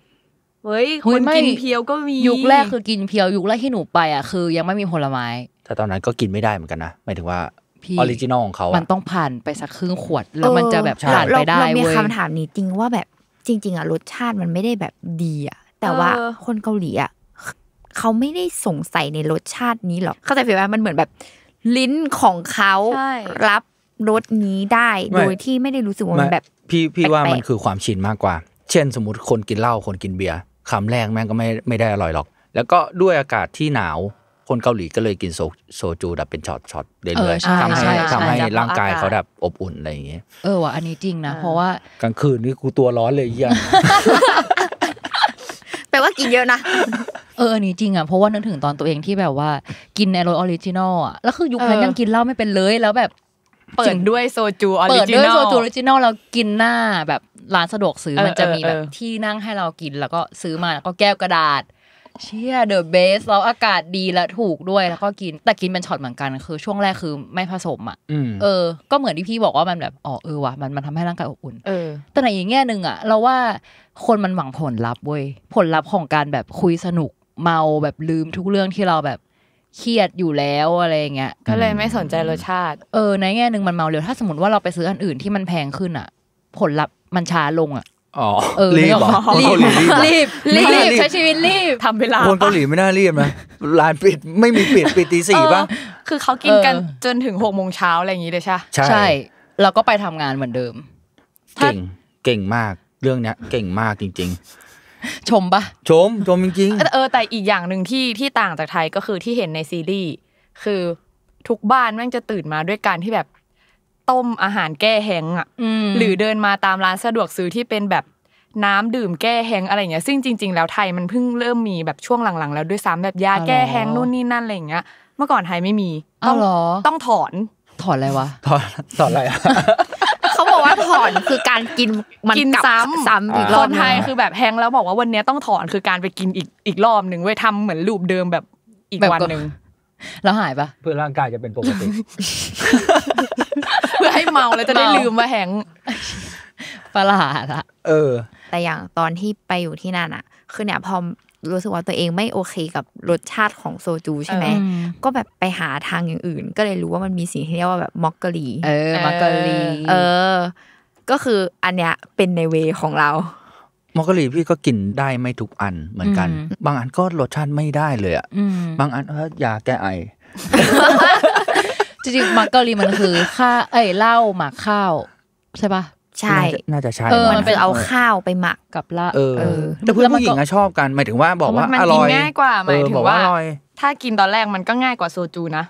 เฮ้ยคนกินเพียวก็มียุคแรกคือกินเพียวยุคแรกที่หนูไปอ่ะคือ ยังไม่มีผลไม้แต่ตอนนั้นก็กินไม่ได้เหมือนกันนะหมายถึงว่าพี่ออริจินอลของเขามันต้องผ่านไปสักครึ่งขวดแล้วมันจะแบบผ่านไปได้เว้ยเรามีคำถามนี้จริงว่าแบบจริง ๆอ่ะรสชาติมันไม่ได้แบบดีอ่ะแต่ว่าคนเกาหลีอ่ะเขาไม่ได้สงสัยในรสชาตินี้หรอกเข้าใจไหมมันเหมือนแบบ ลิ้นของเขารับรสนี้ได้โดยที่ไม่ได้รู้สึกว่ามันแบบพี่พี่ว่ามันคือความชินมากกว่า เช่นสมมติคนกินเหล้าคนกินเบียร์คำแรกแม่งก็ไม่ไม่ได้อร่อยหรอก แล้วก็ด้วยอากาศที่หนาวคนเกาหลีก็เลยกินโซจูแบบเป็นช็อตช็อตเรื่อยๆทำให้ทำให้ร่างกายเขาแบบอบอุ่นอะไรอย่างเงี้ยเออว่ะอันนี้จริงนะ เพราะว่า กลางคืนนี่กูตัวร้อนเลยยังแปลว่ากินเยอะนะเอออันนี้จริงอ่ะเพราะว่านึกถึงตอนตัวเองที่แบบว่ากินใอรรออริจินอลอ่ะแล้วคือยุคนั้นยังกินเหล้าไม่เป็นเลยแล้วแบบ เปิดด้วยโซจูออริจินอลเปิดด้วยโซจูออริจินอลแล้วกินหน้าแบบร้านสะดวกซื้อมันจะมีแบบที่นั่งให้เรากินแล้วก็ซื้อมาแล้วก็แก้วกระดาษเชี่ยเดอะเบสแล้วอากาศดีและถูกด้วยแล้วก็กิน แต่กินเป็นช็อตเหมือนกันคือช่วงแรกคือไม่ผสมอ่ะเออ ก็เหมือนที่พี่บอกว่ามันแบบอ๋อเออว่ะมันมันทำให้ร่างกายอบอุ่นแต่ในอีกแง่หนึ่งอ่ะเราว่า คนมันหวังผลลัพธ์เว้ยผลลัพธ์ของการแบบคุยสนุก เมาแบบลืมทุกเรื่องที่เราแบบเครียดอยู่แล้วอะไรเงี้ยก็เลยไม่สนใจรสชาติเออ ในแง่หนึ่งมันเมาเร็วถ้าสมมติว่าเราไปซื้ออันอื่นที่มันแพงขึ้นอ่ะ ผลลัพธ์มันช้าลงอ่ะอ๋อรีบรีบรีบรีบใช้ชีวิตรีบทำเวลาคนเกาหลีไม่น่ารีบนะร้านปิดไม่มีปิดปิดตีสี่ป่ะคือเขากินกันจนถึงหกโมงเช้าอะไรอย่างนี้เลยใช่ใช่แล้วก็ไปทำงานเหมือนเดิม เก่งเก่งมากเรื่องเนี้ยเก่งมากจริง ๆ ชมปะชมชมจริงๆเออแต่อีกอย่างหนึ่งที่ที่ต่างจากไทยก็คือที่เห็นในซีรีส์คือทุกบ้านแม่งจะตื่นมาด้วยการที่แบบต้มอาหารแก้แห้งอ่ะ หรือเดินมาตามร้านสะดวกซื้อที่เป็นแบบน้ำดื่มแก้แห้งอะไรเงี้ย ซึ่งจริง ๆ แล้วไทยมันเพิ่งเริ่มมีแบบช่วงหลังๆ แล้วด้วยซ้ำแบบยาแก้แห้งนู่นนี่นั่นอะไรเงี้ย เมื่อก่อนไทยไม่มี ต้องต้องถอน ถอนอะไรวะ ถอน ถอนอะไรอ่ะเขาบอกว่าถอนคือการกินมันกินซ้ำซ้ำอีกรอบคนไทยคือแบบแห้งแล้วบอกว่าวันนี้ต้องถอนคือการไปกินอีกอีกรอบหนึ่งเว้ยทำเหมือนลูปเดิมแบบอีกวันหนึ่ง แล้วหายปะเพื่อร่างกายจะเป็นปกติพื่อให้เมาแล้วจะได้ลืมว่าแหงประหลาดอะเออ แต่อย่างตอนที่ไปอยู่ที่นั่นอะคือเนี่ยพอรู้สึกว่าตัวเองไม่โอเคกับรสชาติของโซจู ใช่ไหม ก็แบบไปหาทางอย่างอื่น ก็เลยรู้ว่ามันมีสิ่งที่เรียกว่าแบบมอกกะรีเออมอกกะรีเออ ก็คืออันเนี้ย เป็นในเวของเรามอกกะรีพี่ก็กินได้ไม่ทุกอันเหมือนกัน บางอันก็รสชาติไม่ได้เลยอ่ะบางอันอยาแก้ไอจริงๆมักเกาหลีมันคือข้าเอ้ยเหล้าหมักข้าว ใช่ปะใช่น่าจะใช่เออมันเป็นเอาข้าวไปหมักกับละเออแต่เพื่อนผู้หญิงอะชอบกันหมายถึงว่าบอกว่าอร่อยง่ายกว่าหมายถึงว่า ถ้ากินตอนแรกมันก็ง่ายกว่าโซจูนะ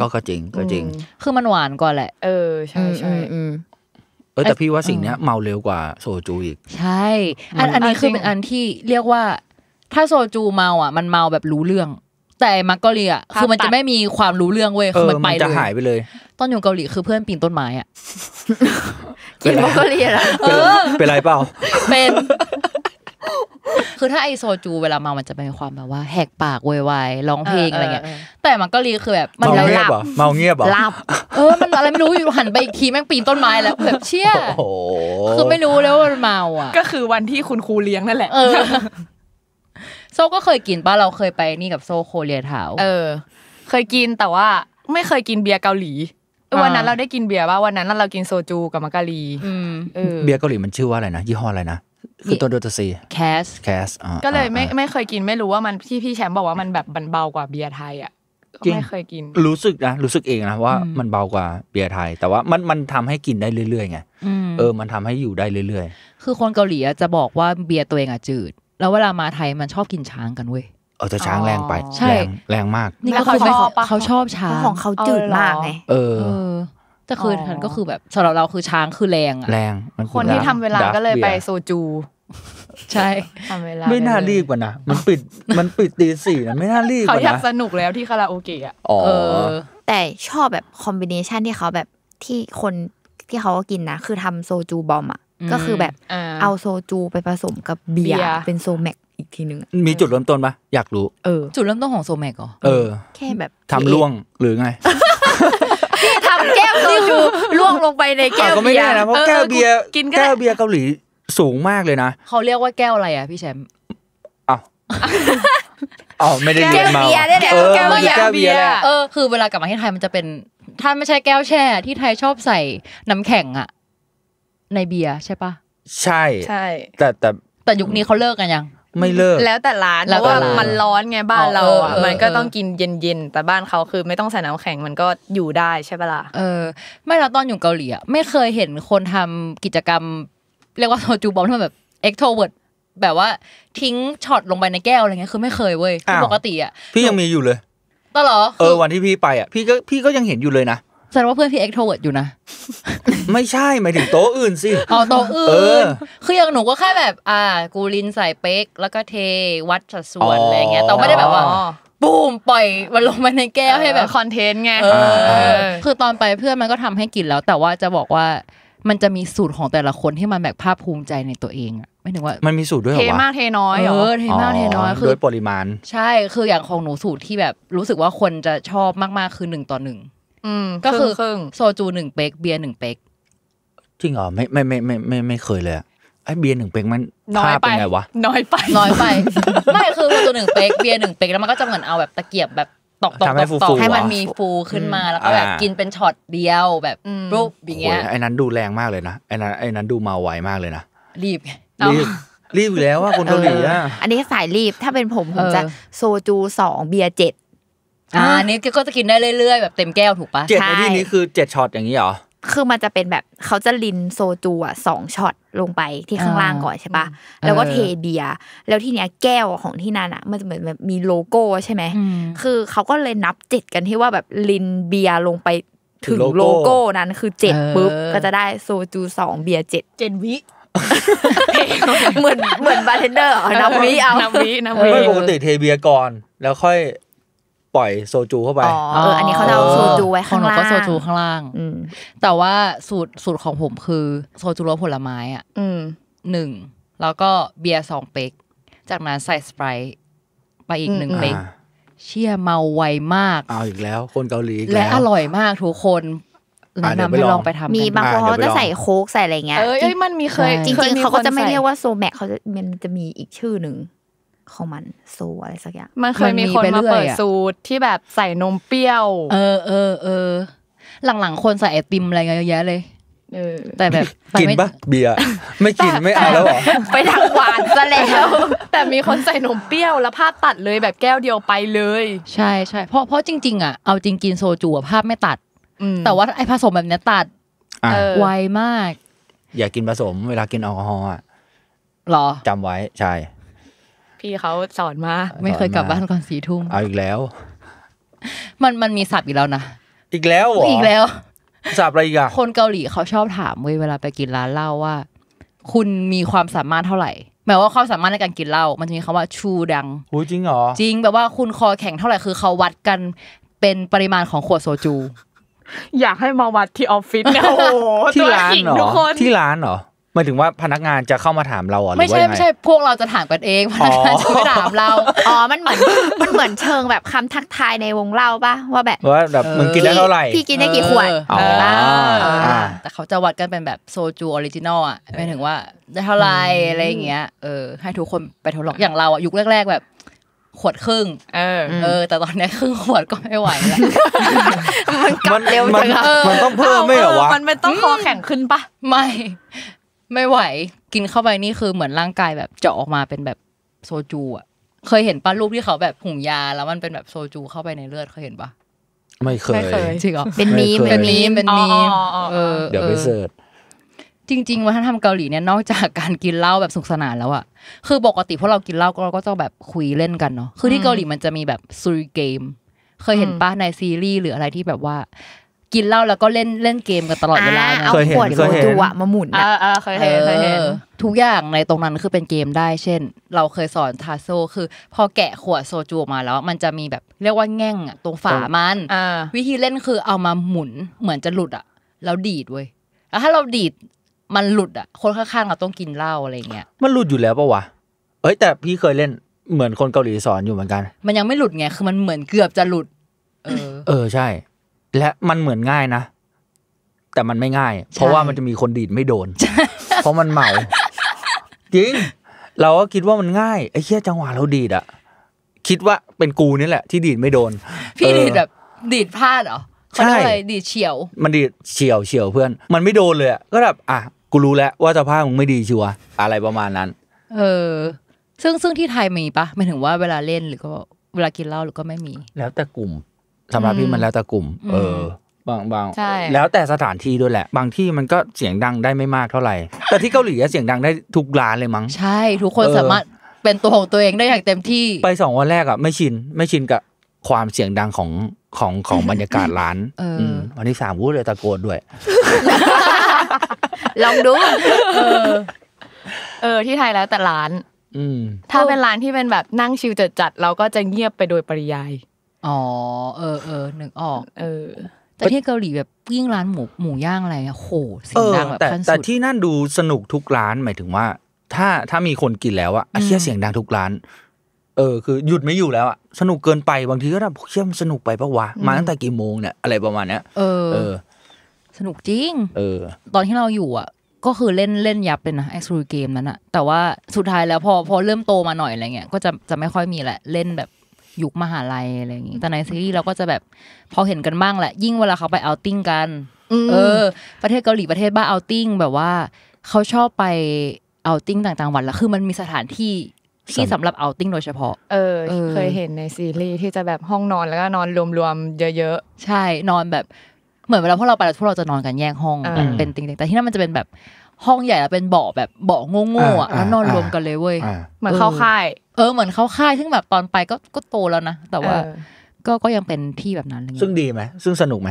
ก็ก็จริงก็จริง คือมันหวานกว่าแหละเออใช่ใช่เออแต่พี่ว่าสิ่งเนี้ยเมาเร็วกว่าโซจูอีก ใช่ อันอันนี้คือเป็นอันที่เรียกว่า ถ้าโซจูเมาอ่ะมันเมาแบบรู้เรื่องแต่มักกะลีะคือมันจะไม่มีความรู้เรื่องเว้ยคือมันไปเลยจะหายไปเลย ตอนอยู่เกาหลีคือเพื่อนปีนต้นไม้อะกินมักกะลียะเออ เป็นไรเปล่า เป็น คือถ้าไอโซจูเวลามา มันจะเป็นความแบบว่าแหกปากวายร้องเพลงอะไรเงี้ย แต่มันก็รีคือแบบมันเงีหลับ เมาเงียบ่หลับ เออ มันอะไรไม่รู้อยู่หันไปอีกทีแม่งปีนต้นไม้แล้วแบบเชี่ยคือไม่รู้แล้วว่ามันเมาอ่ะ ก็คือวันที่คุณครูเลี้ยงนั่นแหละโซก็เคยกินป่ะเราเคยไปนี่กับโซโคเรียเท้าเออเคยกินแต่ว่าไม่เคยกินเบียร์เกาหลีวันนั้นเราได้กินเบียร์ป่ะวันนั้นเรากินโซจูกับมะกะลีเบียร์เกาหลีมันชื่อว่าอะไรนะยี่ห้ออะไรนะคือตัวโดตซีแคสแคสก็เลยไม่ไม่เคยกินไม่รู้ว่ามันที่พี่แชมป์บอกว่ามันแบบมันเบากว่าเบียร์ไทยอ่ะไม่เคยกินรู้สึกนะ รู้สึกเองนะว่ามันเบากว่าเบียร์ไทย แต่ว่ามันมันทำให้กินได้เรื่อยๆไงเออมันทำให้อยู่ได้เรื่อย ๆ คือคนเกาหลีจะบอกว่าเบียร์ตัวเองอะจืดแล้วเวลามาไทยมันชอบกินช้างกันเว้ยเออแต่ช้างแรงไปใช่แรงมาก นี่เขาชอบเขาชอบช้าง ของเขาจืดมากไง เออแต่คือฉันก็คือแบบสำหรับเราคือช้างคือแรงอะแรงคนที่ทำเวลา ก็เลยไปโซจู ใช่ทำเวลา ไม่น่ารีบกว่านะมันปิด มันปิดตีสี่นะไม่น่ารีบกว่านะเขาอยากสนุกแล้วที่คาราโอเกะอ่ะแต่ชอบแบบคอมบิเนชันที่เขาแบบที่คนที่เขาก็กินนะคือทำโซจูบอมอ่ะก็คือแบบเอาโซจูไปผสมกับเบียร์เป็นโซแม็กอีกทีนึงมีจุดเริ่มต้นปะอยากรู้เออจุดเริ่มต้นของโซแม็กเหรอเออแค่แบบทำล่วงหรือไงี่ทำแก้วโซจูล่วงลงไปในแก้วเบียร์นะเพราะแก้วเบียร์กินแก้วเบียร์เกาหลีสูงมากเลยนะ เขาเรียกว่าแก้วอะไรอ่ะ พี่แชมป์อ้าวอ๋อไม่ได้เรียนมาแก้วเบียร์แก้วเบียร์เออคือ เวลากลับมาที่ไทยมันจะเป็น ถ้าไม่ใช่แก้วแช่ที่ไทยชอบใส่น้ำแข็ง อ่ะในเบียร์ใช่ปะใช่ใช่ แต่แต่แต่ยุคนี้เขาเลิกกันยัง ไม่เลิกแล้วแต่ร้านเพราะว่ามันร้อนไงบ้านเราอ่ะมันก็ต้องกินเย็นๆแต่บ้านเขาคือไม่ต้องใส่น้ำแข็งมันก็อยู่ได้ใช่ปะล่ะเออ ไม่เราตอนอยู่เกาหลีอ่ะไม่เคยเห็นคนทำกิจกรรมเรียกว่าโซจูบอมที่แบบเอ็กโทเวิร์ดแบบว่าทิ้งช็อตลงไปในแก้วอะไรเงี้ยคือ ไม่เคยเว้ยปกติอ่ะพี่ยังมีอยู่เลยตลอดเออวันที่พี่ไปอ่ะพี่ก็พี่ก็ยังเห็นอยู่เลยนะแสดงว่าเพื่อนพี่เอ็กโทเวิร์ดอยู่นะไม่ใช่หมายถึงโต๊ะอื่นสิอ๋อโต๊ะอื่นคืออย่างหนูก็แค่แบบอ่า กูลินใส่เป๊ก แล้วก็เทวัดสัดส่วนอะไรเงี้ยแต่ไม่ได้แบบว่าบูมปล่อย มันลงมาในแก้วให้แบบคอนเทนต์ไงคือตอนไปเพื่อนมันก็ทำให้กินแล้วแต่ว่าจะบอกว่ามันจะมีสูตรของแต่ละคนที่มันแบบภาพภูมิใจในตัวเองอะไม่ถึงว่ามันมีสูตรด้วยเหรอเทมากเทน้อยเออเทมากเทน้อย คือดยปริมาณ ใช่คืออย่างของหนูสูตรที่แบบรู้สึกว่าคนจะชอบมากๆคือหนึ่งต่อหนึ่งก็คือโซจูหนึ่งเป๊ก เบียร์หนึ่งเป๊กจริงเหรอไม่ไม่ไม่ไม่ไม่ไม่เคยเลยไอเบียร์หนึ่งเป๊กมันน้อยไปไงวะน้อยไปน้อยไป ไม่คือตัวหนึ่งเป๊กเบียร์หนึ่งเป๊กแล้วมันก็จะเหมือนเอาแบบตะเกียบแบบตอกตอกตอกให้มันมีฟูขึ้นมาแล้วก็แบบกินเป็นช็อตเดียวแบบรูปอย่างเงี้ยไอ้นั้นดูแรงมากเลยนะไอ้นั้นไอ้นั้นดูมาไวมากเลยนะรีบรีบรีบอยู่แล้วว่าคนเกาหลีอ่ะอันนี้สายรีบถ้าเป็นผมผมจะโซจูสองเบียร์เจ็ดอ่านี่ก็จะกินได้เรื่อยๆแบบเต็มแก้วถูกปะเจ็ดในที่นี้คือเจ็ดช็อตอย่างนี้เหรอคือมันจะเป็นแบบเขาจะลินโซจูอ่ะสองช็อตลงไปที่ข้างล่างก่อนใช่ปะแล้วก็เทเบียแล้วที่เนี้ยแก้วของที่นั่นอ่ะ มันจะเหมือนแบบมีโลโก้ใช่ไหมคือเขาก็เลยนับเจ็ดกันที่ว่าแบบลินเบียลงไปถึงโลโก้นั้นคือเจ็ดปุ๊บก็จะได้โซจูสองเบียเจ็ดเจนวิ เหมือนเหมือนบาร์เทนเดอร์นับวิเอานับวินับวิปกติเทเบียก่อนแล้วค่อยปล่อยโซจูเข้าไปอ๋ออันนี้เขาเอาโซจูไว้ข้างล่างขหนก็โซจูข้างล่าง แต่ว่าสูตรสูตรของผมคือ โซจูรสผลไม้อ่ะ หนึ่ง แล้วก็เบียร์สองเป๊กจากนั้นใส่สไปร์ไปอีกหนึ่งเป๊กเชี่ยเมาไวมากเอาอีกแล้วคนเกาหลีและอร่อยมากทุกคนแนะนำให้ลองไปทำมีบางคนเขาจะใส่โค้กใส่อะไรเงี้ยเอ้ย มันมีเคย จริง ๆเขาก็จะไม่เรียกว่าโซแม็กเขาจะมันจะมีอีกชื่อหนึ่งของมันซูอะไรสักอย่างมันเคยมีคนมาเปิดซูตรที่แบบใส่นมเปรี้ยว เออเออเออหลังๆคนใส่ไอติมอะไรเงี้ยเยอะเลยแต่แบบกินปะเบียร์ไม่กินไม่เอาแล้วหรอไปทางหวานซะแล้วแต่มีคนใส่นมเปรี้ยวแล้วภาพตัดเลยแบบแก้วเดียวไปเลยใช่ใช่เพราะเพราะจริงๆอ่ะเอาจริงกินโซจูภาพไม่ตัดแต่ว่าไอผสมแบบนี้ตัดไวมาก อย่ากินผสมเวลากินแอลกอฮอล์อ่ะหรอจำไว้ใช่พี่เขาสอนมา ไม่เคยกลับบ้านก่อนสี่ทุ่มเอาอีกแล้ว มันมันมีสับอีกแล้วนะอีกแล้วอีกแล้ว สับอะไรอีกอะคนเกาหลีเขาชอบถามเว้ยเวลาไปกินร้านเหล้าว่า คุณมีความสามารถเท่าไหร่หมายว่าความสามารถในการกินเหล้ามันจะมีคำว่าชูดังโอ้จริงเหรอจริงแบบว่าคุณคอแข็งเท่าไหร่คือ เขาวัดกันเป็นปริมาณของขวดโซจู อยากให้มาวัดที่ออฟฟิศเนี่ยโอ้ที่ร้านเหรอที่ร้านเหรอหมายถึงว่าพนักงานจะเข้ามาถามเราอ๋อไม่ใช่ไม่ใช่พวกเราจะถามกันเอง พนักงานจะไม่ถามเรา อ๋อมันเหมือนมันเหมือนเชิงแบบคำทักทายในวงเล่าป่ะว่าแบบว่าแบบมึงกินได้เท่าไหร่พี่กินได้กี่ขวดแต่เขาจะวัดกันเป็นแบบโซจูออริจินอลอ่ะหมายถึงว่าได้เท่าไหร่อะไรอย่างเงี้ยเออให้ทุกคนไปทดลองอย่างเราอ่ะยุคแรก ๆแบบ ขวดครึ่งเออเออแต่ตอนนี้ครึ่งขวดก็ไม่ไหวแล้วมันกลับเร็วจังเมันต้องเพิ่มไม่เหรอวะมันไม่ต้องคอแข็งขึ้นปะไม่ไม่ไหว กินเข้าไปนี่คือเหมือนร่างกายแบบเจาะออกมาเป็นแบบโซจู อ่ะ เคยเห็นป้ารูปที่เขาแบบผงยาแล้วมันเป็นแบบโซจู เข้าไปในเลือดเคยเห็นปะไม่เคยจริงเหรอเป็นมีมเป็นมีมเป็นมีมเดี๋ยวไปเสิร์ชจริงๆวัฒนธรรมเกาหลีเนี่ยนอกจากการกินเหล้าแบบสุขสนานแล้วอะคือปกติ พวกเรากินเหล้าเราก็จะแบบคุยเล่นกันเนาะคือที่เกาหลีมันจะมีแบบซูริเกม เคยเห็นป้าในซีรีส์หรืออะไรที่แบบว่ากินเหล้าแล้วก็เล่นเล่นเกมกันตลอดเวลาเอาขวดโซจูอะมาหมุนอ่าเคยเห็นเคยเห็นทุกอย่างในตรงนั้นคือเป็นเกมได้ เช่น เราเคยสอนทาโซ คือ พอแกะขวดโซจูมาแล้วมันจะมีแบบเรียกว่าแง่งอะตรงฝามันวิธีเล่นคือเอามาหมุน เหมือนจะหลุดอะแล้วดีดเว้ยแล้วถ้าเราดีดมันหลุดอะคนข้างๆเราต้องกินเหล้าอะไรเงี้ยมันหลุดอยู่แล้วปะวะเอ้ยแต่พี่เคยเล่นเหมือนคนเกาหลีสอนอยู่เหมือนกัน มันยังไม่หลุดไงคือมันเหมือนเกือบจะหลุด เออ เออใช่และมันเหมือนง่ายนะ แต่มันไม่ง่าย เพราะว่ามันจะมีคนดีดไม่โดน เพราะมันเมาจริง เราก็คิดว่ามันง่าย ไอ้แค่จังหวะเราดีดอะคิดว่าเป็นกูนี่แหละที่ดีดไม่โดน พี่ดีดแบบ ดีดพลาดเหรอใช่ดีดเฉียว มันดีด เฉียว เฉียวเพื่อน มันไม่โดนเลยก็แบบอ่ะ กูรู้แล้วว่าสภาพมึงไม่ดีชัวอะไรประมาณนั้น เออ ซึ่งซึ่งที่ไทยมีปะไม่ถึงว่าเวลาเล่นหรือก็เวลากินเหล้าหรือก็ไม่มี แล้วแต่กลุ่มสำหรับพี่มันแล้วแต่กลุ่ม เออบางบางใช่แล้วแต่สถานที่ด้วยแหละ บางที่มันก็เสียงดังได้ไม่มากเท่าไหร่ แต่ที่เกาหลีเสียงดังได้ทุกร้านเลยมั้งใช่ ทุกคนสามารถเป็นตัวของตัวเองได้อย่างเต็มที่ ไปสองวันแรกอ่ะไม่ชินไม่ชินกับความเสียงดังของของของบรรยากาศร้านวันที่สามวู้เลยตะโกนด้วย ลองดูเออที่ไทยแล้วแต่ร้านถ้าเป็นร้านที่เป็นแบบนั่งชิลจัดๆเราก็จะเงียบไปโดยปริยายอ๋อ เออเออหนึ่งออก เออ แต่ที่เกาหลีแบบยิ่งร้านหมูหมูย่างอะไรโหเสียงดังแบบขั้นสุดแต่ที่นั่นดูสนุกทุกร้านหมายถึงว่า ถ้าถ้ามีคนกินแล้วอะเชียเสียงดังทุกร้าน เออคือหยุดไม่อยู่แล้วอะสนุกเกินไปบางทีก็แบบเชี่ยมสนุกไปปะวะมาตั้งแต่กี่โมงเนี่ยอะไรประมาณเนี้ยเออ สนุกจริง เออ ตอนที่เราอยู่อ่ะ ก็คือเล่นเล่นยับเป็นะไอซ์รเกมนั้นอะแต่ว่าสุดท้ายแล้วพอพอเริ่มโตมาหน่อยอะไรเงี้ยก็จะจะไม่ค่อยมีแหละเล่นแบบยุคมหาลัยอะไรอย่างงี้ แต่ในซีรีส์เราก็จะแบบพอเห็นกันบ้างแหละ ยิ่งเวลาเขาไปเอาติ้งกัน เออ ประเทศเกาหลีประเทศบ้าเอาติ้ง แบบว่า เขาชอบไปเอาติ้งต่างๆงหวัดแล้วคือมันมีสถานที่ที่สำหรับเอาติ้งโดยเฉพาะ เออเคยเห็นในซีรีส์ที่จะแบบห้องนอนแล้วก็นอนรวมๆเยอะๆ ใช่ นอนแบบเหมือนเวลาพวกเราไปแล้วพวกเราจะนอนกันแยกห้องเป็นติ้งแต่ที่นั่นมันจะเป็นแบบห้องใหญ่แล้วเป็นเบาะแบบเบาะโง่ๆอ่ะแล้วนอนรวมกันเลยเว้ยเหมือนเข้าค่าย เออ เหมือนเข้าค่าย ซึ่งแบบตอนไปก็ก็โตแล้วนะ แต่ว่าก็ก็ยังเป็นที่แบบนั้นเลยซึ่งดีไหมซึ่งสนุกไหม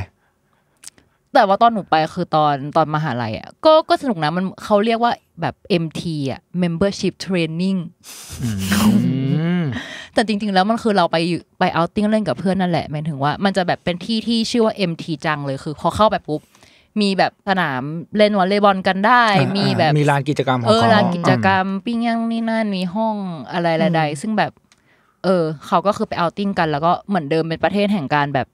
แต่ว่าตอนหนูไปคือตอนตอนมหาลัยอ่ะก็ก็สนุกนะมันเขาเรียกว่าแบบ MT อ่ะ Membership Training แต่จริงๆแล้วมันคือเราไปไปเอาติ้งเล่นกับเพื่อนนั่นแหละหมายถึงว่ามันจะแบบเป็นที่ที่ชื่อว่า MT จังเลยคือพอเข้าไปปุ๊บมีแบบสนามเล่นวอลเลย์บอลกันได้ มีแบบมีลานกิจกรรมเออลานกิจกรรมปิ้งย่างนี่นั่นมีห้องอะไรใดๆซึ่งแบบ เออ เขาก็คือไปเอาติ้งกันแล้วก็เหมือนเดิมเป็นประเทศแห่งการแบบ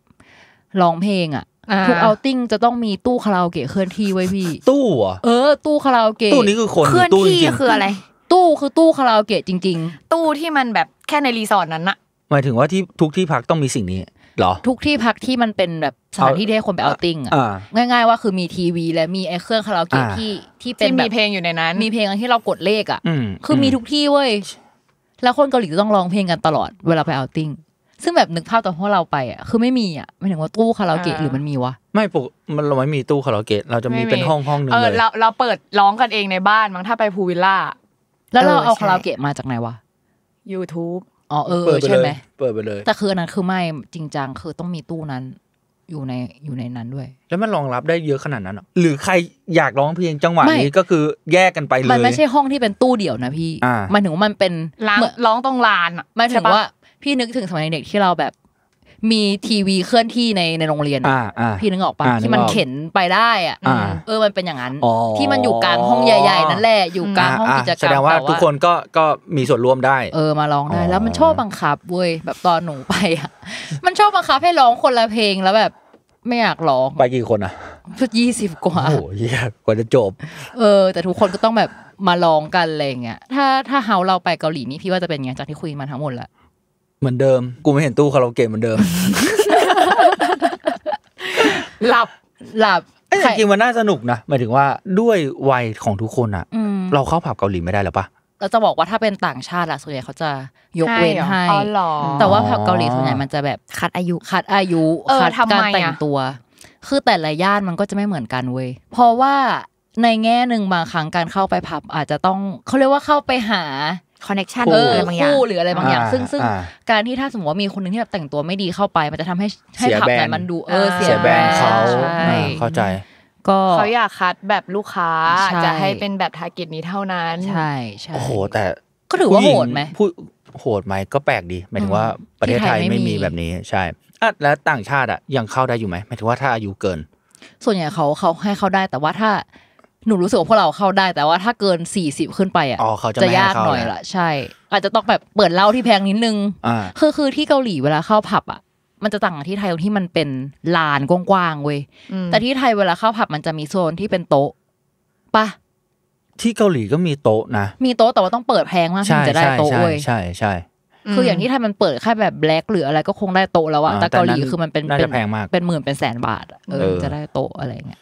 ร้องเพลงอ่ะ ทุกเอาติ้งจะต้องมีตู้คาราโอเกะเคลื่อนที่ไว้พี่ ตู้อ่ะเออ ตู้คาราโอเกะ ตู้นี้คือคนเคลื่อนที่คืออะไร ตู้คือตู้คาราโอเกะจริง ๆ ตู้ที่มันแบบแค่ในรีสอร์ทนั้นอะหมายถึงว่าที่ทุกที่พักต้องมีสิ่งนี้หรอทุกที่พักที่มันเป็นแบบสถานที่ที่ให้คนไปเอาติ้งอ่ะง่ายๆว่าคือมีทีวี และมีไอ้เครื่องคาราโอเกะที่ที่เป็นมีเพลงอยู่ในนั้น มีเพลงที่เรากดเลขอ่ะคือมีทุกที่เว้ยแล้วคนเกาหลีจะต้องร้องเพลงกันตลอดเวลาไปเอาติ้งซึ่งแบบนึกภาพตอนพวกเราไปอ่ะคือไม่มีอ่ะไม่ถึงว่าตู้คาราโอเกะหรือมันมีวะไม่ปกมันเราไม่มีตู้คาราโอเกะเราจะมีเป็นห้องห้องหนึ่งเลยเราเราเปิดร้องกันเองในบ้านมั้งถ้าไปพูวิลล่าแล้วเราเอาคาราโอเกะมาจากไหนวะ YouTube อ๋อเออใช่ไหมเปิดไปเลยแต่คืออันนั้นคือไม่จริงจังคือต้องมีตู้นั้นอยู่ในอยู่ในนั้นด้วยแล้วมันรองรับได้เยอะขนาดนั้นหรอหรือใคร อยากร้องเพลงจังหวะนี้ก็คือแยกกันไปเลยมันไม่ใช่ห้องที่เป็นตู้เดี่ยวนะพี่มันถึงมันเป็นร้องตรงลานอ่ะมันถึงว่า พี่นึกถึงสมัยเด็กที่เราแบบมีทีวีเคลื่อนที่ในในโรงเรียน พี่นึกออกปะที่มันเข็นไปได้อ่ะเออมันเป็นอย่างนั้นที่มันอยู่กลางห้องใหญ่ ๆ นั่นแหละอยู่กลางห้องกิจกรรมแสดงว่าทุกคนก็ก็มีส่วนร่วมได้ เออมาร้องได้แล้วมันชอบบังคับเว้ยแบบตอนหนูไปอ่ะมันชอบบังคับให้ร้องคนละเพลงแล้วแบบไม่อยากร้องไปกี่คนอ่ะยี่สิบกว่าโอ้ยกว่าจะจบ เออ แต่ทุกคนก็ต้องแบบมาลองกันอะไรเงี้ยถ้าถ้าเฮาเราไปเกาหลีนี่ พี่ว่าจะเป็นไงจากที่คุยมาทั้งหมดและเหมือนเดิม กูไม่เห็นตู้คาราโอเกะเหมือนเดิม หลับ หลับไอ้แต่จริงมันน่าสนุกนะหมายถึงว่าด้วยวัยของทุกคนอ่ะเราเข้าผับเกาหลีไม่ได้หรอปะเราจะบอกว่าถ้าเป็นต่างชาติล่ะส่วนใหญ่เขาจะยกเว้นให้แต่ว่าผับเกาหลีส่วนใหญ่มันจะแบบคัดอายุ คัดอายุเออคัดทำไมการแต่งอะตัว คือแต่ละย่านมันก็จะไม่เหมือนกันเว้ยเพราะว่าในแง่หนึ่งบางครั้งการเข้าไปผับ อาจจะต้องเขาเรียกว่าเข้าไปหาคอนเน็ชันอะไรบางอย่างหรืออะไรบางอย่าง ซึ่งซึ่งการที่ถ้าสมมติว่ามีคนหนึ่งที่แบบแต่งตัวไม่ดีเข้าไปมันจะทำให้ให้ผับนั้นมันดู เออเสียแบรนด์เขาเข้าใจ ก็เขาอยากคัดแบบลูกค้า จะให้เป็นแบบทาร์เก็ตนี้เท่านั้นใช่ ใช่โอ้โห แต่ ก็ถือว่าโหดไหมพูดโหดไหมก็แปลกดีหมายถึงว่าประเทศไทยไม่มีแบบนี้ใช่อแล้วต่างชาติอะยังเข้าได้อยู่ไหมหมายถึงว่าถ้าอายุเกิน ส่วนใหญ่เขาเขาให้เข้าได้ แต่ว่าถ้าหนูรู้สึกว่าพวกเราเข้าได้แต่ว่าถ้าเกิน 40ขึ้นไปอ่ะจะยากหน่อยละใช่ อาจจะต้องแบบเปิดเล่าที่แพงนิดนึงคือคือที่เกาหลีเวลาเข้าผับอ่ะมันจะต่างกับที่ไทยที่มันเป็นลานกว้างๆเว้ยแต่ที่ไทยเวลาเข้าผับมันจะมีโซนที่เป็นโต๊ะปะที่เกาหลีก็มีโต๊ะนะ มีโต๊ะแต่ว่าต้องเปิดแพงมากถึงจะได้โต๊ะเว้ยใช่ใช่คืออย่างที่ไทยมันเปิดแค่แบบแบล็กหรืออะไรก็คงได้โต๊ะแล้วอะแต่เกาหลีคือมันเป็นเป็นแพงมากเป็นหมื่นเป็นแสน บาท เออจะได้โต๊ะอะไรเงี้ย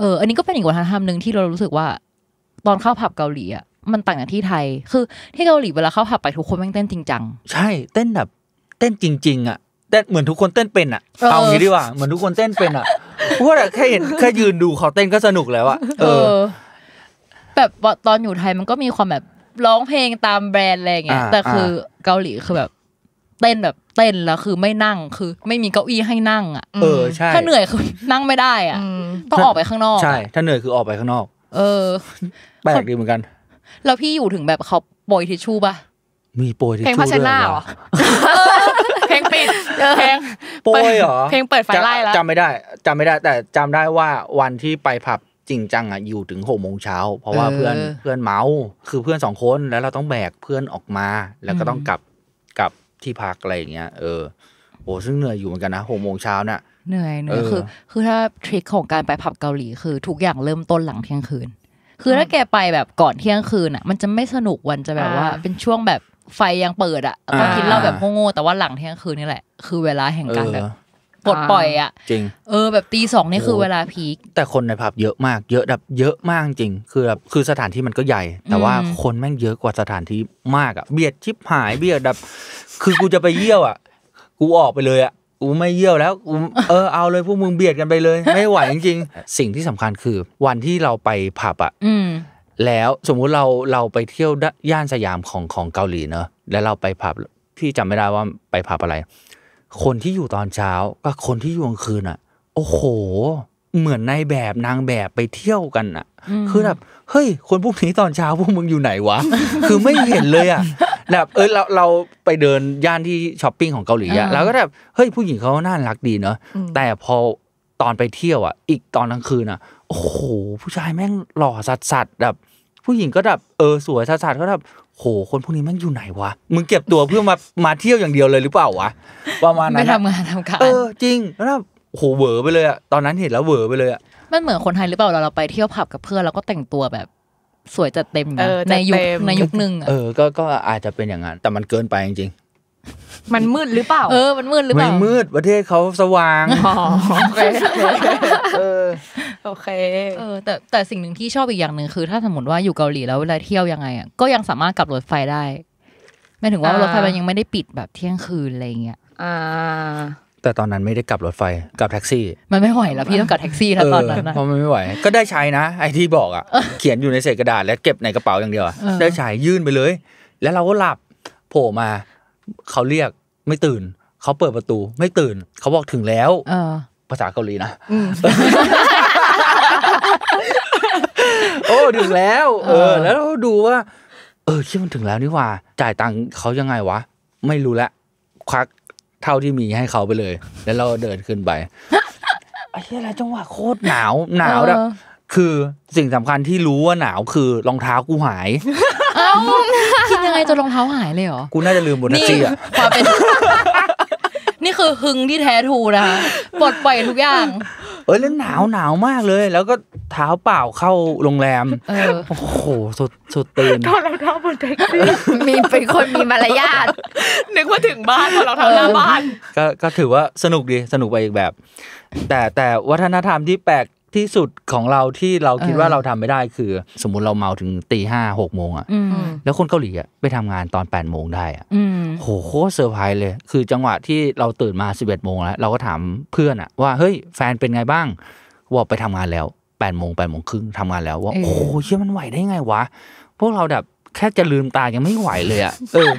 เออ อันนี้ก็เป็นอีกวัฒนธรรมหนึ่งที่เรารู้สึกว่า ตอนเข้าผับเกาหลีอ่ะ มันต่างจากที่ไทย คือที่เกาหลีเวลาเข้าผับไปทุกคนแม่งเต้นจริงจัง ใช่เต้นแบบ เต้นจริง ๆอ่ะเต้นเหมือนทุกคนเต้นเป็นอ่ะเอางี้ดีกว่าเหมือนทุกคนเต้นเป็นอ่ะเพราะแค่เห็นแค่ยืนดูเขาเต้นก็สนุกแล้วอ่ะเออ แบบตอนอยู่ไทยมันก็มีความแบบร้องเพลงตามแบรนด์อะไรเงี้ยแต่คือเกาหลีคือแบบเต้นแบบเต้นแล้ว คือไม่นั่งคือไม่มีเก้าอี้ให้นั่งอ่ะเออใช่ถ้าเหนื่อยคือนั่งไม่ได้อ่ะต้องออกไปข้างนอกใช่ ถ้าเหนื่อยคือออกไปข้างนอก เออแปลกดีเหมือนกันแล้วพี่อยู่ถึงแบบเขาโปรยทิชชู่ป่ะมีโปรยทิชชู่เพลงพัชนาเหรอเพลงปิดเพลงโปรยเหรอเพลงเปิดไฟไล่แล้วจำไม่ได้จำไม่ได้ แต่จำได้ว่าวันที่ไปผับจริงจังอ่ะอยู่ถึงหกโมงเช้าเพราะว่าเพื่อนเพื่อนเมาคือเพื่อนสองคนแล้วเราต้องแบกเพื่อนออกมาแล้วก็ต้องกลับกลับที่พักอะไรอย่างเงี้ย เออ โอ้ ซึ่งเหนื่อยอยู่เหมือนกันนะหกโมงเช้าน่ะ เหนื่อยเหนื่อยคือ คือถ้าทริคของการไปผับเกาหลี คือทุกอย่างเริ่มต้นหลังเที่ยงคืน คือถ้าแกไปแบบก่อนเที่ยงคืนอ่ะ มันจะไม่สนุกวันจะแบบว่าเป็นช่วงแบบไฟยังเปิดอ่ะก็คิดเล่าแบบโง่ๆแต่ว่าหลังเที่ยงคืนนี่แหละคือ เวลาแห่งการแบบปลดปล่อยอ่ะจริงเออแบบตีสองนี่คือเวลาพีคแต่คนในผับเยอะมากเยอะแบบเยอะมากจริง คือแบบคือสถานที่มันก็ใหญ่ แต่ว่าคนแม่งเยอะกว่าสถานที่มากอ่ะ เบียดชิบหายเบียดแบบคือกูจะไปเยี่ยวอ่ะกูออกไปเลยอ่ะกูไม่เยี่ยวแล้วกูเออเอาเลยพวกมึงเบียดกันไปเลย ไม่ไหวจริงๆสิ่งที่สำคัญคือ วันที่เราไปผับอ่ะแล้วสมมุติเราเราไปเที่ยว ย่านสยามของของเกาหลีเนอะแล้วเราไปผับพี่จำไม่ได้ว่าไปผับอะไรคนที่อยู่ตอนเช้ากับคนที่อยู่กลางคืนอ่ะ โอ้โห เหมือนนายแบบนางแบบไปเที่ยวกันอ่ะ คือแบบเฮ้ยคนพวกนี้ตอนเช้าพวกมึงอยู่ไหนวะ คือไม่เห็นเลยอ่ะแบบ เออเราเราไปเดินย่านที่ช้อปปิ้งของเกาหลีอ่ะเราก็แบบเฮ้ยผู้หญิงเขาน่ารักดีเนาะแต่พอตอนไปเที่ยวอ่ะ อีกตอนกลางคืนอ่ะโอ้โห ผู้ชายแม่งหล่อสัดสัดแบบ ผู้หญิงก็แบบเออสวยสัดสัดก็แบบโห คนพวกนี้มันอยู่ไหนวะ มึงเก็บตัวเพื่อมา มาเที่ยวอย่างเดียวเลยหรือเปล่าวะประมาณนั้นไม่ทำงานทำการเออ จริง แล้วโหเวอร์ไปเลยอะตอนนั้นเห็นแล้วเวอร์ไปเลยอะมันเหมือนคนไทยหรือเปล่าเราเราไปเที่ยวผับกับเพื่อนเราก็แต่งตัวแบบ สวยจัดเต็มนะในยุค ในยุคหนึ่งเออ ก็ ก็อาจจะเป็นอย่างนั้น แต่มันเกินไปจริงมันมืดหรือเปล่า เออมันมืดหรือเปล่าไม่มืดประเทศเขาสว่างโอเคโอเคเออแต่แต่สิ่งหนึ่งที่ชอบอีกอย่างหนึ่งคือ ถ้าสมมติว่าอยู่เกาหลีแล้วเวลาเที่ยวยังไงอ่ะก็ยังสามารถกลับรถไฟได้ ไม่ถึงว่ารถไฟมันยังไม่ได้ปิดแบบเที่ยงคืนอะไรเงี้ยอ่า แต่ตอนนั้นไม่ได้กลับรถไฟกลับแท็กซี่ มันไม่ไหวแล้วพี่ต้องกลับแท็กซี่แล้วตอนนั้นเพราะมันไม่ไหวก็ได้ใช้นะ ไอที่บอกอ่ะเขียนอยู่ในเศษกระดาษ แล้วเก็บในกระเป๋าอย่างเดียวได้ใช้ยื่นไปเลย แล้วเราก็หลับโผล่มาเขาเรียกไม่ตื่น เขาเปิดประตู ไม่ตื่น เขาบอกถึงแล้วภาษาเกาหลีนะโอ้ ถึงแล้ว เออ แล้วเราดูว่า เออคิดมันถึงแล้วนี่ว่า จ่ายตังค์เขายังไงวะ ไม่รู้ละ ควักเท่าที่มีให้เขาไปเลย แล้วเราเดินขึ้นไปไอ้อะไรจังหวะโคตรหนาวหนาวแ้วคือสิ่งสำคัญที่รู้ว่าหนาวคือรองเท้ากูหายคิดยังไง จนรองเท้าหายเลยเหรอ กูน่าจะลืมบนนักซี่อ่ะความเป็นนี่คือหึงที่แท้ทูนะคะปลดปล่อยทุกอย่าง เอ้ยแล้วหนาวหนาวมากเลย แล้วก็เท้าเปล่าเข้าโรงแรมโอ้โหสุดสุดตื่นถอดรองเท้าบนแท็กซี่ มีเป็นคนมีมารยาท นึกว่าถึงบ้านถอดรองเท้าหน้าบ้าน ก็ก็ถือว่าสนุกดีสนุกไปอีกแบบ แต่แต่วัฒนธรรมที่แปลกที่สุดของเราที่เราคิดว่าเราทำไม่ได้คือ สมมุติเราเมาถึงตีห้าหกโมงอ่ะแล้วคนเกาหลีอ่ะไปทำงานตอนแปดโมงได้อ่ะโหโคตรเซอร์ไพรส์เลย คือจังหวะที่เราตื่นมาสิบเอ็ดโมงแล้วเราก็ถามเพื่อนอ่ะ ว่าเฮ้ยแฟนเป็นไงบ้าง ว่าไปทำงานแล้วแปดโมงแปดโมงครึ่งทำงานแล้วว่าโอ้ยเชื่อมันไหวได้ไงวะพวกเราแบบแค่จะลืมตายังไม่ไหวเลยอ่ะเออ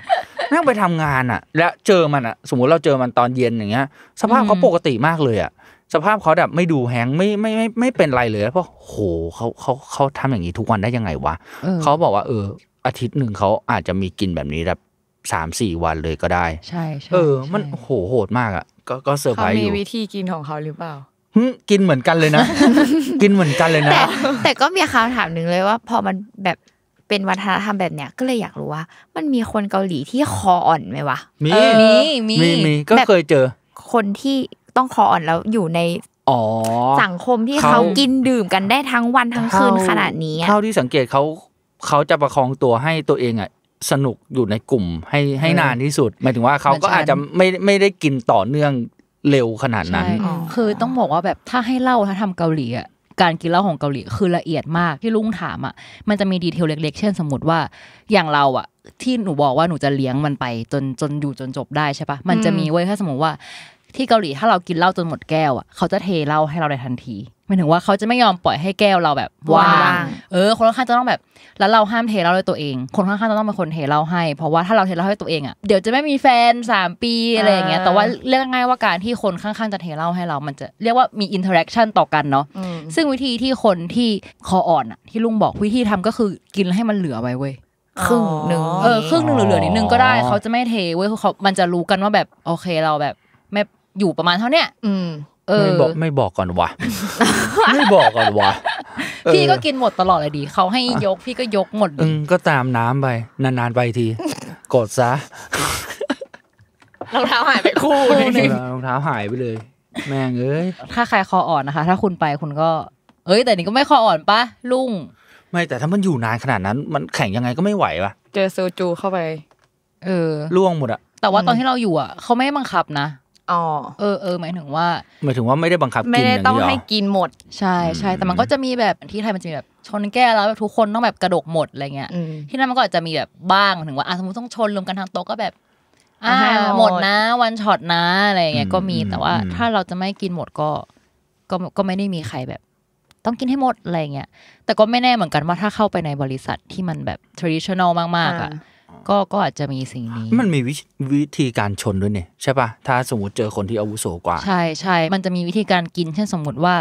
นั่งไปทำงานอ่ะ แล้วเจอมันอ่ะ สมมติเราเจอมันตอนเย็นอย่างเงี้ยสภาพเขาปกติมากเลยอ่ะสภาพเขาแบบไม่ดูแหงไม่ไม่ไม่ไม่เป็นไรเลยเพราะโหเขาเขาเขาทำอย่างนี้ทุกวันได้ยังไงวะเขาบอกว่าเออ อาทิตย์หนึ่งเขาอาจจะมีกินแบบนี้แบบสามสี่วันเลยก็ได้ ใช่ใช่เออมันโหโหดมากอ่ะก็ก็เซอร์ไพรส์อยู่เขามีวิธีกินของเขาหรือเปล่ากินเหมือนกันเลยนะกินเหมือนกันเลยนะ แต่แต่ก็มีคำถามหนึ่งเลยว่า พอมันแบบเป็นวัฒนธรรมแบบเนี้ยก็เลยอยากรู้ว่า มันมีคนเกาหลีที่คออ่อนไหมวะมีมีมีมี ก็เคยเจอคนที่ต้องคออ่อนแล้วอยู่ในสังคมที่เขากินดื่มกันได้ทั้งวันทั้งคืนขนาดนี้เท่าที่สังเกตเขาเขาจะประคองตัวให้ตัวเองอ่ะสนุกอยู่ในกลุ่มให้ให้นานที่สุดหมายถึงว่าเขาก็อาจจะไม่ไม่ได้กินต่อเนื่องเร็วขนาดนั้นคือต้องบอกว่าแบบถ้าให้เล่าถ้าทำเกาหลีอ่ะการกินเหล้าของเกาหลีคือละเอียดมากที่ลุงถามอ่ะมันจะมีดีเทลเล็กๆเช่นสมมติว่าอย่างเราอ่ะที่หนูบอกว่าหนูจะเลี้ยงมันไป จนจนอยู่จนจบได้ใช่ปะมันจะมีไว้ถ้าสมมติว่าที่เกาหลีถ้าเรากินเหล้าจนหมดแก้วอ่ะเขาจะเทเหล้าให้เราในทันทีหมายถึงว่าเขาจะไม่ยอมปล่อยให้แก้วเราแบบ ว่างเออ คนข้างจะต้องแบบแล้วเราห้ามเทเหล้าด้วยตัวเอง คนข้างๆจะต้องเป็นคนเทเหล้าให้ เพราะว่าถ้าเราเทเหล้าให้ตัวเองอ่ะเดี๋ยวจะไม่มีแฟนสามปีอะไรอย่างเงี้ยแต่ว่าเรียกง่ายว่าการที่คนข้างๆจะเทเหล้าให้เรามันจะ เรียกว่ามีอินเทอร์แอคชั่นต่อกันเนาะซึ่งวิธีที่คนที่คออ่อนอ่ะที่ลุงบอกวิธีทำก็คือกินให้มันเหลือไว้เว้ยครึ่งหนึ่งเออครึ่งหนึ่งเหลือๆนิดนึงก็ได้ เขาจะไม่เทเว้ยเขามันจะรู้กันว่าแบบโอเคเราแบบไมอยู่ประมาณเท่าเนี้ยอืม เออไม่บอกไม่บอกก่อนวะ ไม่บอกก่อนวะ พี่ก็กินหมดตลอดเลยดี เขาให้ยกพี่ก็ยกหมด อืมก็ตามน้ำไปนานๆไปทีกดซะ รองเท้าหายไปคู่นึงรองเท้าหายไปเลย แม่งเอ้ย ถ้าใครคออ่อนนะคะ ถ้าคุณไปคุณก็ เอ้ย แต่นี่ก็ไม่คออ่อนปะลุง ไม่แต่ถ้ามันอยู่นานขนาดนั้น มันแข็งยังไงก็ไม่ไหววะเจอโซจูเข้าไป เออ ล่วงหมดอะแต่ว่าตอนที่เราอยู่อ่ะเขาไม่บังคับนะอ๋อเออเออหมายถึงว่าหมายถึงว่าไม่ได้บังคับกินไม่ได้ต้องให้กินหมดใช่ใช่แต่มันก็จะมีแบบที่ไทยมันจะมีแบบ ชนแก้แล้วทุกคนต้องแบบกระดกหมดอะไรเงี้ย ที่นั่นมันก็อาจจะมีแบบบ้างถึงว่าสมมติต้องชนรวมกันทางโต๊ะก็แบบ อ่าหมดนะ วันช็อตนะอะไรเงี้ยก็มีแต่ว่า ถ้าเราจะไม่กินหมดก็ก็ก็ไม่ได้มีใครแบบ ต้องกินให้หมดอะไรเงี้ยแต่ก็ไม่แน่เหมือนกันว่าถ้าเข้าไปในบริษัทที่มันแบบ traditional มากๆอ่ะก็ก็อาจจะมีสิ่งนี้ มันมีวิวิธีการชนด้วยเนี่ย ใช่ปะถ้าสมมติเจอคนที่อาวุโสกว่า ใช่ใช่ มันจะมีวิธีการกิน เช่นสมมติว่า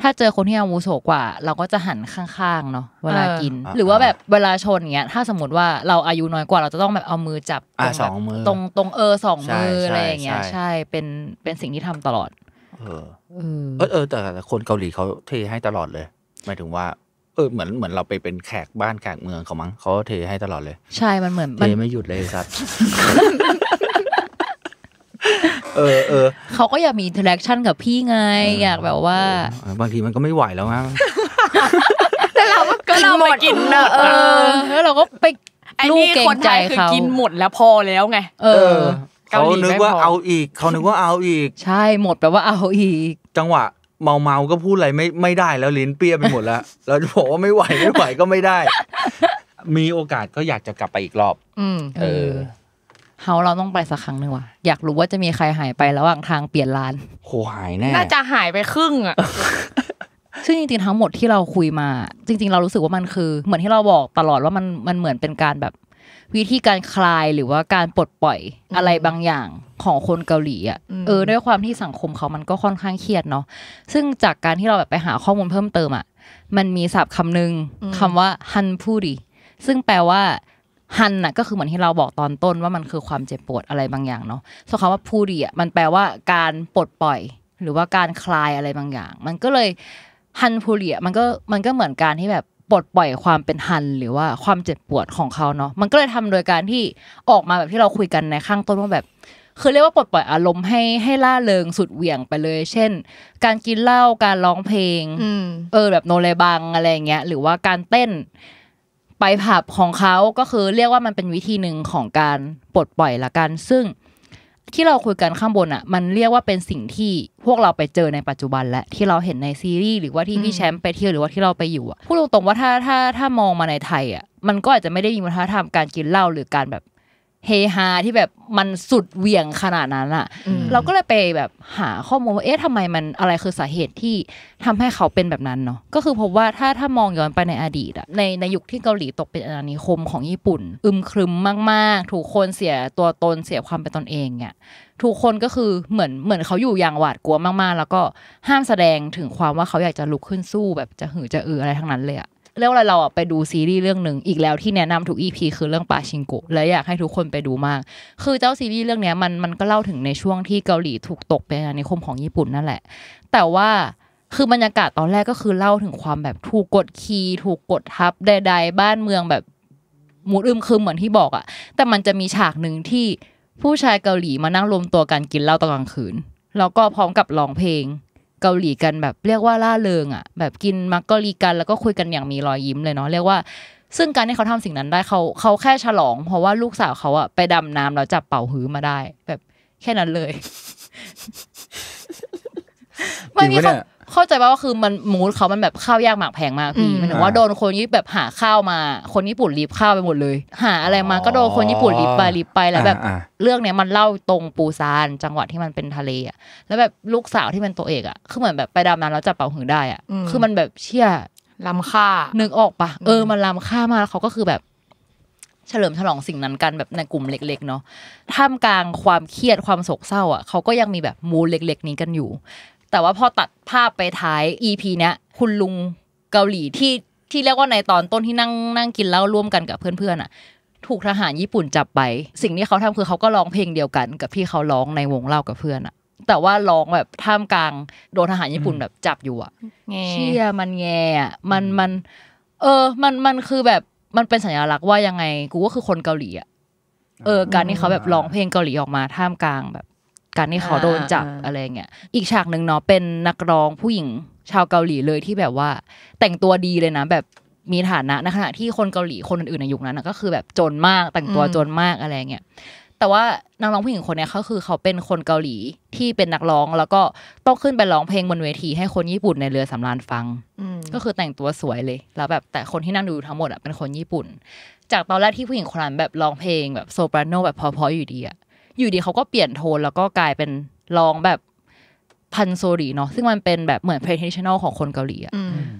ถ้าเจอคนที่อาวุโสกว่า เราก็จะหันข้างๆเนาะ เวลากิน หรือว่าแบบเวลาชนเงี้ย ถ้าสมมติว่าเราอายุน้อยกว่าเราจะต้องแบบเอามือจับตรงมือตรงตรงเออสองมืออะไรอย่างเงี้ย ใช่ เป็นเป็นสิ่งที่ทำตลอด เออเออเออ แต่คนเกาหลีเขาเทให้ตลอดเลย หมายถึงว่าเออเหมือนเหมือนเราไปเป็นแขกบ้านแขกเมืองเขามั้งเขาเทให้ตลอดเลย ใช่มันเหมือนเทไม่หยุดเลยครับ เออเออเขาก็อยากมีอินเทอร์แอคชั่นกับพี่ไงอยากแบบว่า บางทีมันก็ไม่ไหวแล้ว้ะแต่เราก็เราไปกินเนอะอแล้วเราก็ไปลูกเกนงใจคือกินหมดแล้วพอแล้วไงเออเขานึกว่าเอาอีกเขานึกว่าเอาอีกใช่หมดแปลว่าเอาอีก จังหวะเมาเมาก็พูดอะไรไม่ไม่ได้แล้วลิ้นเปียยไปหมดแล้วเราจะบอกว่าไม่ไหวไม่ไหวก็ไม่ได้ มีโอกาสก็อยากจะกลับไปอีกรอบ อืเออเฮาเราต้องไปสักครั้งหนึ่งว่ะอยากรู้ว่าจะมีใครหายไประหว่างทางเปลี่ยนร้านโหหายแน่น่าจะหายไปครึ่งอ่ะซึ่งจริงๆทั้งหมดที่เราคุยมา จริงๆ เรารู้สึกว่ามันคือเหมือนที่เราบอกตลอดว่ามันมันเหมือนเป็นการแบบวิธีการคลายหรือว่าการปลดปล่อยอะไรบางอย่าง ของคนเกาหลีอ่ะเออ ด้วยความที่สังคมเขามันก็ค่อนข้างเครียดเนาะซึ่งจากการที่เราแบบไปหาข้อมูลเพิ่มเติมอ่ะมันมีศัพท์คำหนึ่งคำว่าฮันพูดีซึ่งแปลว่าฮันน่ะก็คือเหมือนที่เราบอกตอนต้นว่ามันคือความเจ็บปวดอะไรบางอย่างเนาะส่วนคำว่าพูดีอ่ะมันแปลว่า การปลดปล่อย หรือว่าการคลายอะไรบางอย่าง มันก็เลยฮันพูดีอ่ะมันก็มันก็เหมือนการที่แบบปลดปล่อยความเป็นฮัน หรือว่าความเจ็บปวดของเขาเนาะมันก็เลยทำโดยการที่ออกมาแบบที่เราคุยกันในข้างต้นว่าแบบคือเรียกว่าปลดปล่อยอารมณ์ให้ให้ล่าเริงสุดเหวี่ยงไปเลย เช่น การกินเหล้าการร้องเพลงเออ แบบโนเลบังอะไรเงี้ยหรือว่าการเต้นไปผับของเขาก็คือเรียกว่ามันเป็นวิธีหนึ่งของการปลดปล่อยละกันซึ่งที่เราคุยกันข้างบนอะ่ะมันเรียกว่าเป็นสิ่งที่พวกเราไปเจอในปัจจุบันและที่เราเห็นในซีรีส์หรือว่าที่พี่แชมป์ไปเที่ยวหรือว่าที่เราไปอยู่อะพูดตรงๆว่าถ้าถ้าถ้ามองมาในไทยอะ่ะมันก็อาจจะไม่ได้มีวัฒนธรรมการกินเหล้าหรือการแบบเฮฮาที่แบบมันสุดเหวี่ยงขนาดนั้นอะเราก็เลยไปแบบหาข้อมูลว่าเอ๊ะทำไมมันอะไรคือสาเหตุที่ทำให้เขาเป็นแบบนั้นเนาะก็คือพบว่าถ้าถ้ามองย้อนไปในอดีตอะในในยุคที่เกาหลีตกเป็นอาณานิคมของญี่ปุ่นอึมครึมมากๆถูกคนเสียตัวตนเสียความเป็นตนเองเนี่ยทุกคนก็คือเหมือนเหมือนเขาอยู่อย่างหวาดกลัวมากๆ แล้วก็ห้ามแสดงถึงความว่าเขาอยากจะลุกขึ้นสู้แบบจะหือจะเอืออะไรทั้งนั้นเลยอะเรื่องอะไรเราอ่ะไปดูซีรีส์เรื่องหนึ่งอีกแล้วที่แนะนำทุกอีพีคือเรื่องปาชิงโกะและอยากให้ทุกคนไปดูมาก คือเจ้าซีรีส์เรื่องนี้มันมันก็เล่าถึงในช่วงที่เกาหลีถูกตกเป็นอาณานิคมของญี่ปุ่นนั่นแหละ แต่ว่าคือบรรยากาศตอนแรกก็คือเล่าถึงความแบบถูกกดขี่ถูกกดทับใดๆบ้านเมืองแบบมูดอึมคือเหมือนที่บอกอ่ะแต่มันจะมีฉากหนึ่งที่ผู้ชายเกาหลีมานั่งรวมตัวกันกินเหล้าตอนกลางคืนแล้วก็พร้อมกับร้องเพลงเกาหลีกันแบบ เรียกว่าล่าเริงอ่ะแบบกินมักกะลีกันแล้วก็คุยกันอย่างมีรอยยิ้มเลยเนาะเรียกว่า ซึ่งการที่เขาทำสิ่งนั้นได้เขาเขาแค่ฉลอง เพราะว่าลูกสาวเขาอะไปดำน้ำแล้วจับเป่าหื้อมาได้ แบบแค่นั้นเลยม่มีคำเข้าใจว่าคือมันมูดเขามันแบบข้าวยากหมากแพงมากพี่มันถึงว่าโดนคนญี่ปุ่นแบบหาข้าวมา คนญี่ปุ่นรีบข้าวไปหมดเลย หาอะไรมาก็โดนคนญี่ปุ่นรีบไปรีบไปแล้วแบบเรื่องเนี้ยมันเล่าตรงปูซานจังหวัดที่มันเป็นทะเลอ่ะ แล้วแบบลูกสาวที่เป็นตัวเอกอ่ะคือเหมือนแบบไปดำน้ำแล้วจับเป่าหึงได้อ่ะคือมันแบบเชี่ยล้ำค่านึกออกปะเออมันล้ำค่ามากเขาก็คือแบบเฉลิมฉลองสิ่งนั้นกันแบบในกลุ่มเล็ก ๆ เนาะท่ามกลางความเครียดความโศกเศร้า อ่ะเขาก็ยังมีแบบมูเล็กๆ นี้กันอยู่แต่ว่าพอตัดภาพไปท้าย EP เนี้ยคุณลุงเกาหลีที่ที่เรียกว่าในตอนต้นที่นั่งนั่งกินเหล้าร่วมกันกับเพื่อนๆอ่ะ ถูกทหารญี่ปุ่นจับไป สิ่งที่เขาทำคือเขาก็ร้องเพลงเดียวกันกับ พี่เขาร้องในวงเล่ากับเพื่อนอ่ะ แต่ว่าร้องแบบท่ามกลาง โดนทหารญี่ปุ่นแบบจับอยู่อ่ะเชี่ยมันแง่มันมัน เออ มันมันคือแบบ มันเป็นสัญลักษณ์ว่ายังไง กูก็คือคนเกาหลีอ่ะเออ การที่เขาแบบร้องเพลงเกาหลีออกมาท่ามกลางแบบการที่เขาโดนจับอะไรเงี้ย อีกฉากหนึ่งเนาะเป็นนักร้องผู้หญิงชาวเกาหลีเลยที่แบบว่าแต่งตัวดีเลยนะ แบบมีฐานะในขณะที่คนเกาหลีคนอื่นๆในยุคนั้นก็คือแบบจนมากแต่งตัวจนมากอะไรเงี้ยแต่ว่านักร้องผู้หญิงคนนี้เขาคือเขาเป็นคนเกาหลีที่เป็นนักร้องแล้วก็ต้องขึ้นไปร้องเพลงบนเวที ให้คนญี่ปุ่นในเรือสำราญฟังก็คือแต่งตัวสวยเลย แล้วแบบแต่คนที่นั่งดูทั้งหมดอ่ะเป็นคนญี่ปุ่นจากตอนแรกที่ผู้หญิงคนนั้นแบบร้องเพลงแบบโซปราโนแบบพอๆ อยู่ดีอ่ะอยู่ดีเขาก็เปลี่ยนโทนแล้วก็กลายเป็นร้องแบบพันโซรีเนาะซึ่งมันเป็นแบบเหมือนเพลงที่ชนอลของคนเกาหลีอ่ะ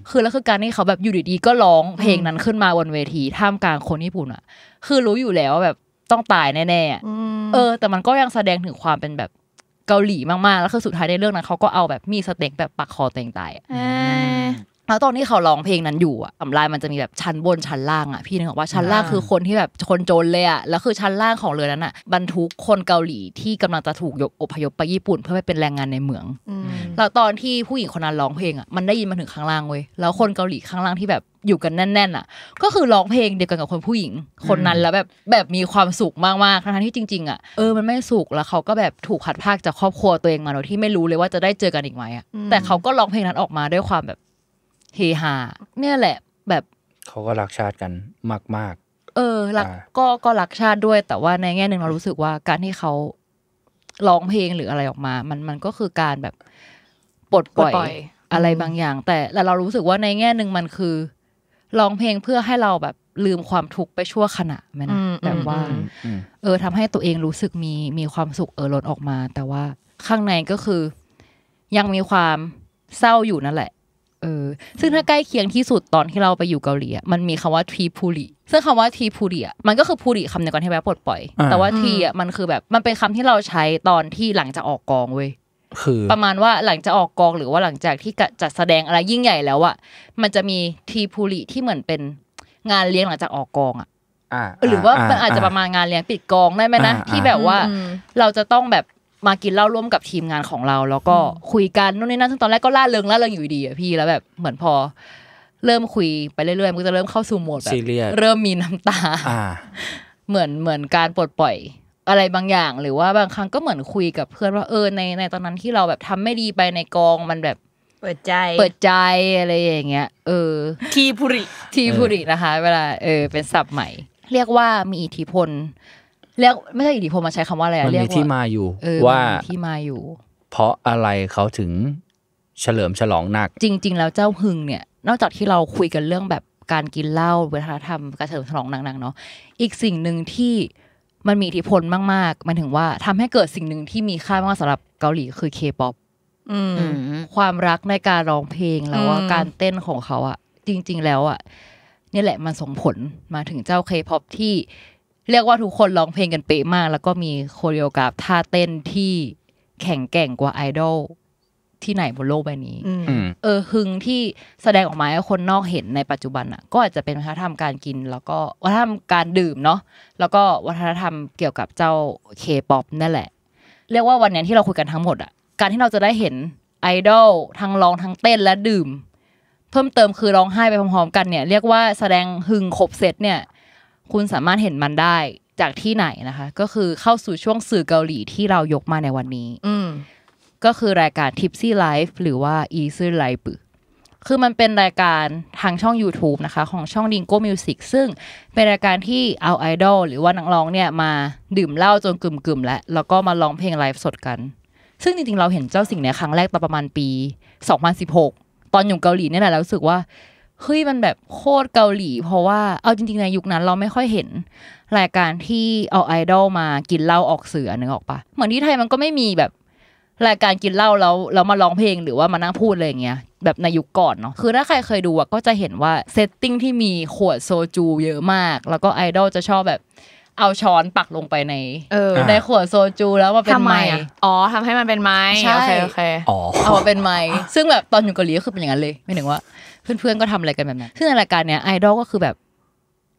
คือแล้วคือการที่เขาแบบอยู่ดีๆก็ร้องเพลงนั้นขึ้นมาบนเวที ท่ามกลางคนญี่ปุ่นอ่ะ คือรู้อยู่แล้วว่าแบบต้องตายแน่ๆเออ แต่มันก็ยังแสดงถึงความเป็นแบบเกาหลีมากๆ แล้วคือสุดท้ายในเรื่องนั้นเขาก็เอาแบบมีสเต็กแบบปักคอเตงตายแล้วตอนที่เขาร้องเพลงนั้นอยู่อ่ะสำลายมันจะมีแบบชั้นบนชั้นล่างอ่ะพี่นึกออกว่าชั้นล่างคือคนที่แบบคนจนเลยอ่ะแล้วคือชั้นล่างของเรือนั้นอ่ะบรรทุกคนเกาหลีที่กำลังจะถูกยกอพยพไปญี่ปุ่นเพื่อไปเป็นแรงงานในเหมืองแล้วตอนที่ผู้หญิงคนนั้นร้องเพลงอ่ะมันได้ยินมาถึงข้างล่างเว้ยแล้วคนเกาหลีข้างล่างที่แบบอยู่กันแน่น ๆ อ่ะ ก็คือร้องเพลงเดียวกันกับคนผู้หญิงคนนั้นแล้วแบบแบบมีความสุขมากๆ ทั้งที่จริงๆอ่ะเออมันไม่สุขแล้วเขาก็แบบถูกขัดภาคจากครอบครัวตัวเองมาโดยที่ไม่รู้เลยว่าจะได้เจอกันอีกไหมอ่ะแต่เขาก็ร้องเพลงนั้นออกมาด้วยความแบบเฮฮาเนี่ยแหละ แบบเขาก็รักชาติกันมากมากเออรักก็ก็รักชาติด้วย แต่ว่าในแง่หนึ่งเรารู้สึกว่าการที่เขาร้องเพลงหรืออะไรออกมา มันมันก็คือการแบบปลดปล่อยอะไรบางอย่าง แต่แ้วเรารู้สึกว่าในแง่หนึ่งมันคือร้องเพลงเพื่อให้เราแบบลืมความทุกข์ไปชั่วขณะไหมนะแบบว่า เออ ทำให้ตัวเองรู้สึกมีมีความสุขเออล้นออกมา แต่ว่าข้างในก็คือยังมีความเศร้าอยู่นั่นแหละเออซึ่งถ้าใกล้เคียงที่สุดตอนที่เราไปอยู่เกาหลีมันมีคำว่าทีพูริซึ่งคำว่าทีพูริมันก็คือพูริคำในก่อนที่แบบปลดปล่อย แต่ว่าทีมันคือแบบมันเป็นคำที่เราใช้ตอนที่หลังจะออกกองเว้ยคือประมาณว่าหลังจะออกกองหรือว่าหลังจากที่จัดแสดงอะไรยิ่งใหญ่แล้วอะมันจะมีทีพูริที่เหมือนเป็นงานเลี้ยงหลังจากออกกองอะหรือว่ามันอาจจะประมาณงานเลี้ยงปิดกองได้ไหมนะที่แบบว่าเราจะต้องแบบมากินเหล้าร่วมกับทีมงานของเรา แล้วก็คุยกันนู่นนี่นั่นซึ่งตอนแรกก็ล่าเริงล่าเริงอยู่ดีอะพี่ แล้วแบบ เหมือนพอ เริ่มคุยไปเรื่อยๆมันก็จะเริ่มเข้าสู่โหมดแบบเริ่มมีน้ำตาตาเหมือนเหมือนการปลดปล่อย อะไรบางอย่าง หรือว่าบางครั้งก็เหมือนคุยกับเพื่อนว่าเออในในตอนนั้นที่เราแบบทำไม่ดีไปในกองมันแบบเปิดใจ เปิดใจอะไรอย่างเงี้ยเออ ทีพุริทีพุรินะคะ เวลาเออเป็นศัพท์ใหม่ เรียกว่ามีอิทธิพลเรียกไม่ใช่อิทธิพลมาใช้คำว่าอะไรเรียกว่าที่มาอยู่ว่าที่มาอยู่ เพราะอะไรเขาถึงเฉลิมฉลองหนัก จริง ๆ แล้วเจ้าหึงเนี่ย นอกจากที่เราคุยกันเรื่องแบบการกินเหล้าวัฒนธรรมการเฉลิมฉลองหนักๆเนาะ อีกสิ่งหนึ่งที่มันมีอิทธิพลมากๆ มันถึงว่าทำให้เกิดสิ่งหนึ่งที่มีค่ามากสำหรับเกาหลี คือเคป๊อปความรักในการร้องเพลงแล้วว่าการเต้นของเขาอะจริงๆ แล้วอะนี่แหละมันส่งผลมาถึงเจ้าเคป๊อปที่เรียกว่าทุกคนร้องเพลงกันเป๊ะมาก แล้วก็มีโคเรียกราฟท่าเต้นที่แข็งแกร่งกว่าไอดอลที่ไหนบนโลกใบนี้เออฮึงที่แสดงออกมาให้คนนอกเห็นในปัจจุบันอ่ะ ก็อาจจะเป็นวัฒนธรรมการกิน แล้วก็วัฒนธรรมการดื่มเนาะแล้วก็วัฒนธรรมเกี่ยวกับเจ้าเคป๊อปนั่นแหละ เรียกว่าวันนี้ที่เราคุยกันทั้งหมดอ่ะการที่เราจะได้เห็นไอดอลทั้งร้องทั้งเต้นและดื่มเพิ่มเติมคือร้องไห้ไปพร้อมๆกันเนี่ย เรียกว่าแสดงหึงครบเซตเนี่ยคุณสามารถเห็นมันได้จากที่ไหนนะคะ ก็คือเข้าสู่ช่วงสื่อเกาหลีที่เรายกมาในวันนี้ อืก็คือรายการ Tipsy Life หรือว่า e a s y Life คือมันเป็นรายการทางช่อง YouTube นะคะ ของช่อง Dingo Music ซึ่งเป็นรายการที่เอาไอดอลหรือว่านักร้องเนี่ยมาดื่มเหล้าจนกึ่มๆแล้วแล้วก็มาร้องเพลงไลฟ์สดกัน ซึ่งจริงๆเราเห็นเจ้าสิ่งนี้ครั้งแรกตอนประมาณปี2016ตอนอยู่เกาหลีเนี่ยแหละเราสึกว่าเฮ้ยมันแบบโคตรเกาหลีเพราะว่า เอาจริงๆในยุคนั้นเราไม่ค่อยเห็นรายการที่เอาไอดอลมากินเหล้าออกเสือนึกออกปะเหมือนที่ไทยมันก็ไม่มีแบบรายการกินเหล้าแล้วแล้วมาร้องเพลงหรือว่ามานั่งพูดอะไรอย่างเงี้ยแบบในยุคก่อนเนาะคือถ้าใครเคยดูก็จะเห็นว่าเซตติ้งที่มีขวดโซจูเยอะมาก แล้วก็ไอดอลจะชอบแบบเอาช้อนปักลงไปในในขวดโซจู แล้วมาเป็นไม้อ๋อทำให้มันเป็นไม้ใช่โอเคโอเคอ๋อเอาาเป็นไม้ซึ่งแบบตอนอยู่เกาหลีก็คือเป็นอย่างนั้นเลยไม่ถึงว่าเพื่อนๆก็ทำอะไรกันแบบนั้นซึ่งในรายการเนี้ยไอดอลก็คือแบบ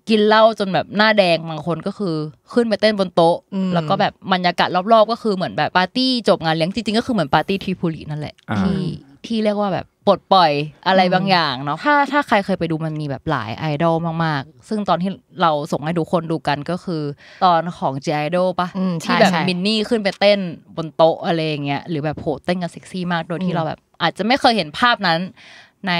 กินเหล้าจนแบบหน้าแดง บางคนก็คือขึ้นไปเต้นบนโต๊ะ แล้วก็แบบบรรยากาศรอบๆก็คือเหมือนแบบปาร์ตี้จบงานเลี้ยงจริงๆก็คือเหมือนปาร์ตี้ทีพูลีนั่นแหละที่ที่เรียกว่าแบบปลดปล่อยอะไรบางอย่างเนาะ ถ้าถ้าใครเคยไปดูมันมีแบบหลายไอดอลมากๆ ซึ่งตอนที่เราส่งให้ดูคนดูกันก็คือ ตอนของจีไอดอลปะที่แบบมินนี่ขึ้นไปเต้น บนโต๊ะอะไรเงี้ย หรือแบบโผล่เต้นกันเซ็กซี่มากโดยที่เราแบบอาจจะไม่เคยเห็นภาพนั้นใน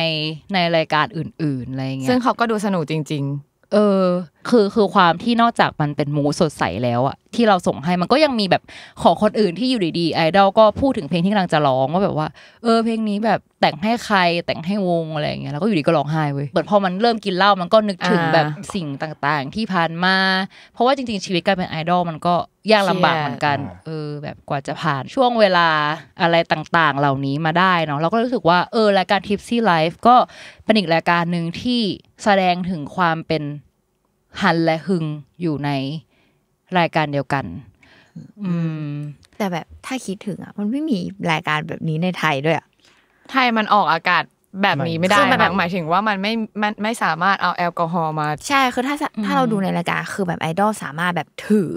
ในรายการอื่นๆอะไรเงี้ยซึ่งเขาก็ดูสนุกจริงๆเออคือ คือความที่นอกจากมันเป็นมูสดใสแล้วอะที่เราส่งให้มันก็ยังมีแบบของคนอื่นที่อยู่ดีๆไอดอลก็พูดถึงเพลงที่กำลังจะร้องว่าแบบว่าเออเพลงนี้แบบแต่งให้ใครแต่งให้วงอะไรอย่างเงี้ยแล้วก็อยู่ดีก็ร้องไห้เว้ยเหมือนพอมันเริ่มกินเหล้ามันก็นึกถึงแบบสิ่งต่างๆ ที่ผ่านมาเพราะว่าจริงๆ ชีวิตการเป็นไอดอลมันก็ยากลำบากเหมือนกันเออแบบกว่าจะผ่านช่วงเวลาอะไรต่างๆ เหล่านี้มาได้เนาะเราก็รู้สึกว่าเออรายการทิปซี่ไลฟ์ก็เป็นอีกรายการหนึ่งที่แสดงถึงความเป็นฮันและฮึงอยู่ในรายการเดียวกัน อืมแต่แบบถ้าคิดถึงอ่ะมันไม่มีรายการแบบนี้ในไทยด้วยอ่ะไทยมันออกอากาศแบบนี้ไม่ได้นหมายถึงว่ามันไม่มันไม่สามารถเอาแอลกอฮอล์มา ใช่คือถ้าถ้าเราดูในรายการคือแบบไอดอลสามารถแบบถือ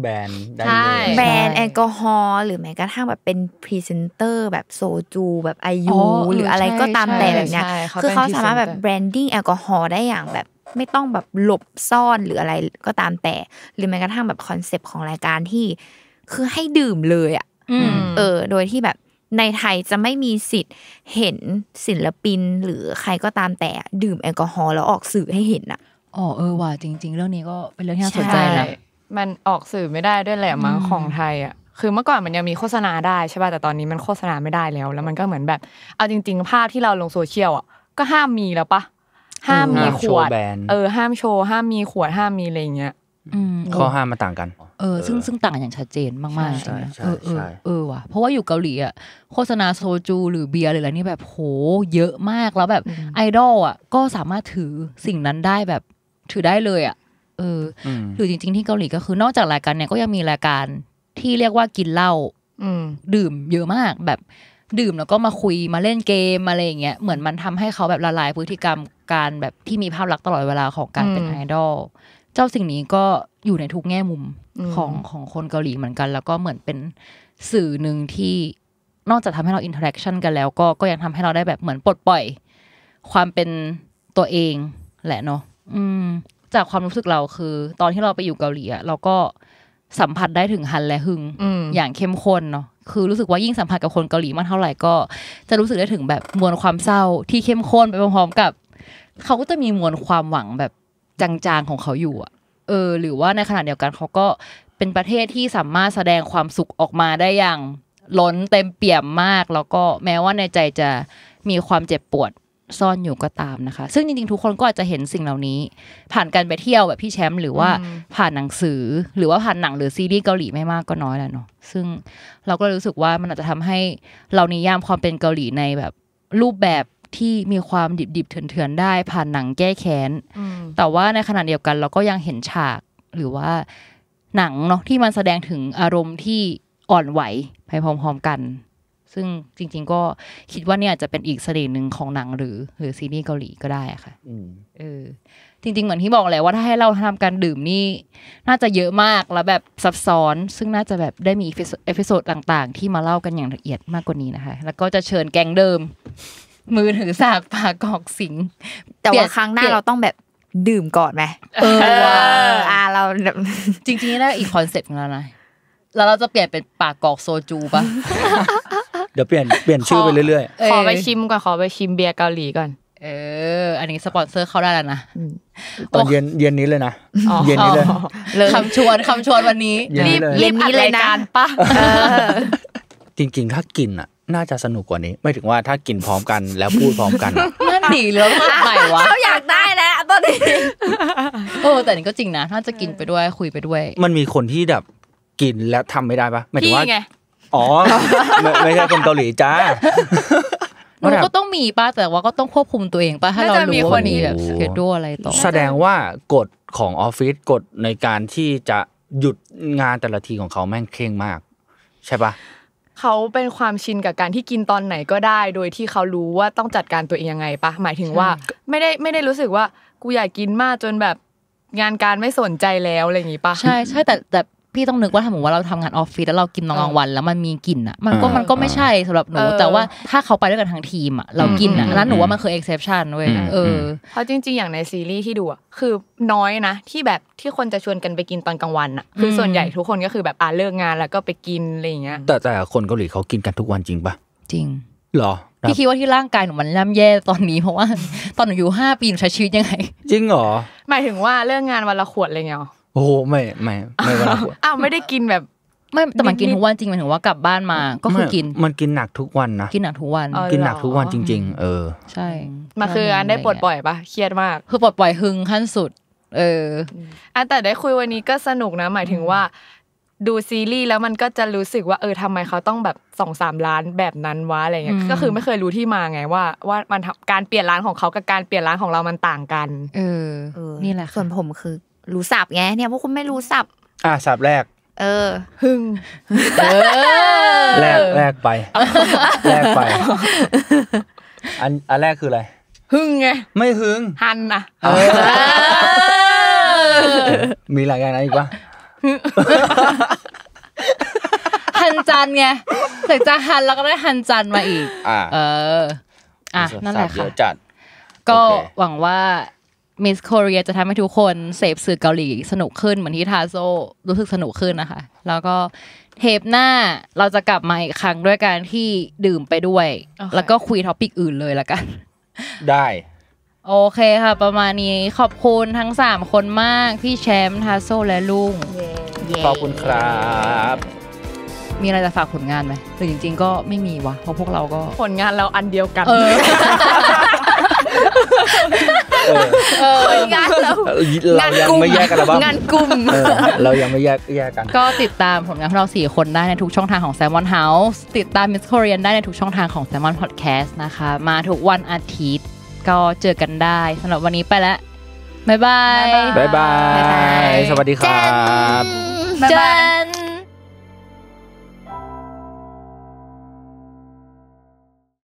แบนได้แบนแอลกอฮอล์หรือแม้กระทั่งแบบเป็นพรีเซนเตอร์แบบโซจูแบบไอยูหรืออะไรก็ตามแต่แบบเนี้ยคือเขาสามารถแบบแบรนดิ้งแอลกอฮอล์ได้อย่างแบบไม่ต้องแบบหลบซ่อนหรืออะไรก็ตามแต่ หรือแม้กระทั่งแบบคอนเซปต์ของรายการที่คือให้ดื่มเลยอ่ะเออ โดยที่แบบในไทยจะไม่มีสิทธิ์เห็นศิลปิน หรือใครก็ตามแต่ดื่มแอลกอฮอล์แล้วออกสื่อให้เห็นอ่ะอ๋อเออว่ะจริงๆเรื่องนี้ก็เป็นเรื่องที่น่าสนใจนะมันออกสื่อไม่ได้ด้วยแหละมั้งของไทยอ่ะคือเมื่อก่อนมันยังมีโฆษณาได้ใช่ป่ะแต่ตอนนี้มันโฆษณาไม่ได้แล้ว แล้วมันก็เหมือนแบบเอาจริง ๆ ภาพที่เราลงโซเชียลอ่ะก็ห้ามมีแล้วปะห้ามมีขวด เออห้ามโชว์ห้ามมีขวดห้ามมีอะไรเงี้ยข้อห้ามมาต่างกันเออซึ่งซึ่งต่างอย่างชัดเจนมากๆใช่เออเออเออว่ะเพราะว่าอยู่เกาหลีอ่ะโฆษณาโซจูหรือเบียร์หรืออะไรนี่แบบโหเยอะมากแล้วแบบไอดอลอ่ะก็สามารถถือสิ่งนั้นได้แบบถือได้เลย อ่ะ เออหรือจริงๆที่เกาหลีก็คือนอกจากรายการเนี่ยก็ยังมีรายการที่เรียกว่ากินเหล้าดื่มเยอะมากแบบดื่มแล้วก็มาคุยมาเล่นเกมมาอะไรอย่างเงี้ยเหมือนมันทำให้เขาแบบละลายพฤติกรรมการแบบที่มีภาพลักษณ์ตลอดเวลาของการเป็นไอดอลเจ้าสิ่งนี้ก็อยู่ในทุกแง่มุมของของคนเกาหลีเหมือนกัน แล้วก็เหมือนเป็นสื่อหนึ่งที่นอกจากทำให้เราอินเทอร์แอคชั่นกันแล้ว ก็ก็ยังทำให้เราได้แบบเหมือนปลดปล่อยความเป็นตัวเองแหละเนาะจากความรู้สึกเราคือ ตอนที่เราไปอยู่เกาหลีอะเราก็สัมผัสได้ถึงฮันและฮึงอย่างเข้มข้นเนาะ คือรู้สึกว่ายิ่งสัมผัสกับคนเกาหลีมากเท่าไหร่ก็จะรู้สึกได้ถึงแบบมวลความเศร้าที่เข้มข้นไปพร้อมๆกับเขาก็จะมีมวลความหวังแบบจางๆของเขาอยู่อะเออ หรือว่าในขณะเดียวกันเขาก็เป็นประเทศที่สามารถแสดงความสุขออกมาได้อย่างล้นเต็มเปี่ยมมาก แล้วก็แม้ว่าในใจจะมีความเจ็บปวดซ่อนอยู่ก็ตามนะคะ ซึ่งจริง ๆทุกคนก็อาจจะเห็นสิ่งเหล่านี้ ผ่านการไปเที่ยวแบบพี่แชมป์หรือว่าผ่านหนังสือ หรือว่าผ่านหนัง หรือซีรีส์เกาหลีไม่มากก็น้อยแหละเนาะซึ่งเราก็รู้สึกว่ามันอาจจะทำให้เรานิยามความเป็นเกาหลีในแบบรูปแบบที่มีความดิบๆเถื่อนๆได้ ผ่านหนังแก้แค้นแต่ว่าในขณะเดียวกัน เราก็ยังเห็นฉาก หรือว่าหนังเนาะที่มันแสดงถึงอารมณ์ที่อ่อนไหวไปพร้อมๆกันซึ่งจริงๆ ก็คิดว่าเนี่ยจะเป็นอีกเสน่ห์หนึ่งของหนังหรือหรือซีรีส์เกาหลีก็ได้ค่ะเออ จริงๆ เหมือนที่บอกแหละว่าถ้าให้เราทำการดื่มนี่น่าจะเยอะมากแล้วแบบซับซ้อน ซึ่งน่าจะแบบได้มีเอพิโซดต่างๆ ที่มาเล่ากันอย่างละเอียดมากกว่านี้นะคะแล้วก็จะเชิญแก๊งเดิม มือถือสากปากกอกสิงแต่ว่าครั้งหน้าเราต้องแบบดื่มก่อนไหมเอออ่าเราจริงๆนี่ได้อีกคอนเซ็ปต์แล้วนะแล้วเราจะเปลี่ยนเป็นปากกอกโซจูปะเดี๋ยวเปลี่ยนเปลี่ยนชื่อไปเรื่อย ๆ ขอไปชิมก่อนขอไปชิมเบียร์เกาหลีก่อน เออ อันนี้สปอนเซอร์เข้าได้แล้วนะตอนเย็นเย็นนี้เลยนะเย็นนี้เลยคำชวนคำชวนวันนี้รีบรีบอัดรายการปะจริงๆ ถ้ากินอ่ะน่าจะสนุกกว่านี้ ไม่ถึงว่าถ้ากินพร้อมกันแล้วพูดพร้อมกันนั่นดีเรือว่าใหม่วะเขาอยากได้แล้วตอนนี้ โอ้แต่นี่ก็จริงนะ ถ้าจะกินไปด้วยคุยไปด้วย มันมีคนที่แบบกินแล้วทำไม่ได้ปะหมายถึงว่าอ๋อไม่ใช่คนเกาหลีจ้ามันก็ต้องมีป่ะแต่ว่าก็ต้องควบคุมตัวเองป่ะถ้าเรารู้ว่ามีแบบสเกจดูอะไรต่อแสดงว่ากฎของออฟฟิศกฎในการที่จะหยุดงานแต่ละทีของเขาแม่งเคร่งมาก ใช่ปะเขาเป็นความชินกับการที่กินตอนไหนก็ได้ โดยที่เขารู้ว่าต้องจัดการตัวเองยังไงปะหมายถึงว่าไม่ได้ไม่ได้รู้สึกว่ากูอยากกินมากจนแบบงานการไม่สนใจแล้วอะไรอย่างงี้ปะใช่ใช่แต่แต่พี่ต้องนึกว่าถ้าสมมติว่าเราทำงานออฟฟิศแล้วเรากินตอนกลางวันแล้วมันมีกลิ่นอ่ะ มันก็มันก็ไม่ใช่สำหรับหนู แต่ว่าถ้าเขาไปด้วยกันทางทีมอ่ะเรากินอ่ะนั้นหนูว่ามันคือเอ็กเซปชันเว้ยเออเพราะจริงๆ อย่างในซีรีส์ที่ดูอ่ะคือน้อยนะ ที่แบบที่คนจะชวนกันไปกินตอนกลางวันอ่ะคือส่วนใหญ่ทุกคนก็คือแบบอ่าเลิกงานแล้วก็ไปกินอะไรอย่างเงี้ยแต่แต่คนเกาหลีเขากินกันทุกวันจริงปะจริงหรอพี่คิดว่าที่ร่างกายหนูมันย่ำแย่ตอนนี้ เพราะว่าตอนหนูอยู่ห้าปีหนูใช้ชีวิตยังไง จริงเหรอหมายถึงว่าเื่องานวันละขวดะไรเงี้ยโอ้โหไม่ไม่ไม่วันละขวดอ้าวไม่ได้กินแบบไม่แต่มันกินทุกวันจริงหมายถึงว่ากลับบ้านมา ก็คือกิน มันกินหนักทุกวันนะกินหนักทุกวันกินหนักทุกวันจริง ๆเออใช่มาคืออันได้ปลดปล่อยปะเครียดมากคือปลดปล่อยหึงขั้นสุด เอออันแต่ได้คุยวันนี้ก็สนุกนะ หมายถึงว่า ดูซีรีส์แล้วมันก็จะรู้สึกว่า เออทำไมเขาต้องแบบสองสามล้านแบบนั้นวะอะไรเงี้ยก็คือไม่เคยรู้ที่มาไงว่าว่ามันการเปลี่ยนร้านของเขากับการเปลี่ยนร้านของเรามันต่างกัน เออนี่แหละส่วนผมคือรู้สับไงเนี่ยพวกคุณไม่รู้สับอ่าสับแรก เออ หึงแรกแรกไปแรกไปอันอันแรกคืออะไรหึงไงไม่หึงหันอ่ะมีหลายอย่างนะนอีกวะหันจันไงแต่จะหันแล้วก็ได้หันจันมาอีกอ่าเออ อ่ะนั่นแหละค่ะก็หวังว่ามิสโคเรียจะทำให้ทุกคนเสพสื่อเกาหลีสนุกขึ้นเหมือนที่ทาโซรู้สึกสนุกขึ้นนะคะ แล้วก็เทปหน้าเราจะกลับมาอีกครั้งด้วยการที่ดื่มไปด้วย แล้วก็คุยท็อปิกอื่นเลยละกัน ได้ โอเคค่ะ ประมาณนี้ขอบคุณทั้ง3คนมากพี่แชมป์ทาโซและลุงขอบคุณครับมีอะไรจะฝากผลงานไหมหรือจริงๆก็ไม่มีวะเพราะพวกเราก็ผลงานเราอันเดียวกันงานเราเรายังไม่แยกกันแล้วบ้างงานกลุ่ม เรายังไม่แยกแยกกัน ก็ติดตามผลงานของเราสี่คนได้ในทุกช่องทางของ Salmon House ติดตาม Miss Korean ได้ในทุกช่องทางของ Salmon Podcast นะคะ มาทุกวันอาทิตย์ก็เจอกันได้สำหรับวันนี้ไปแล้วบ๊ายบาย บ๊ายบาย สวัสดีครับจน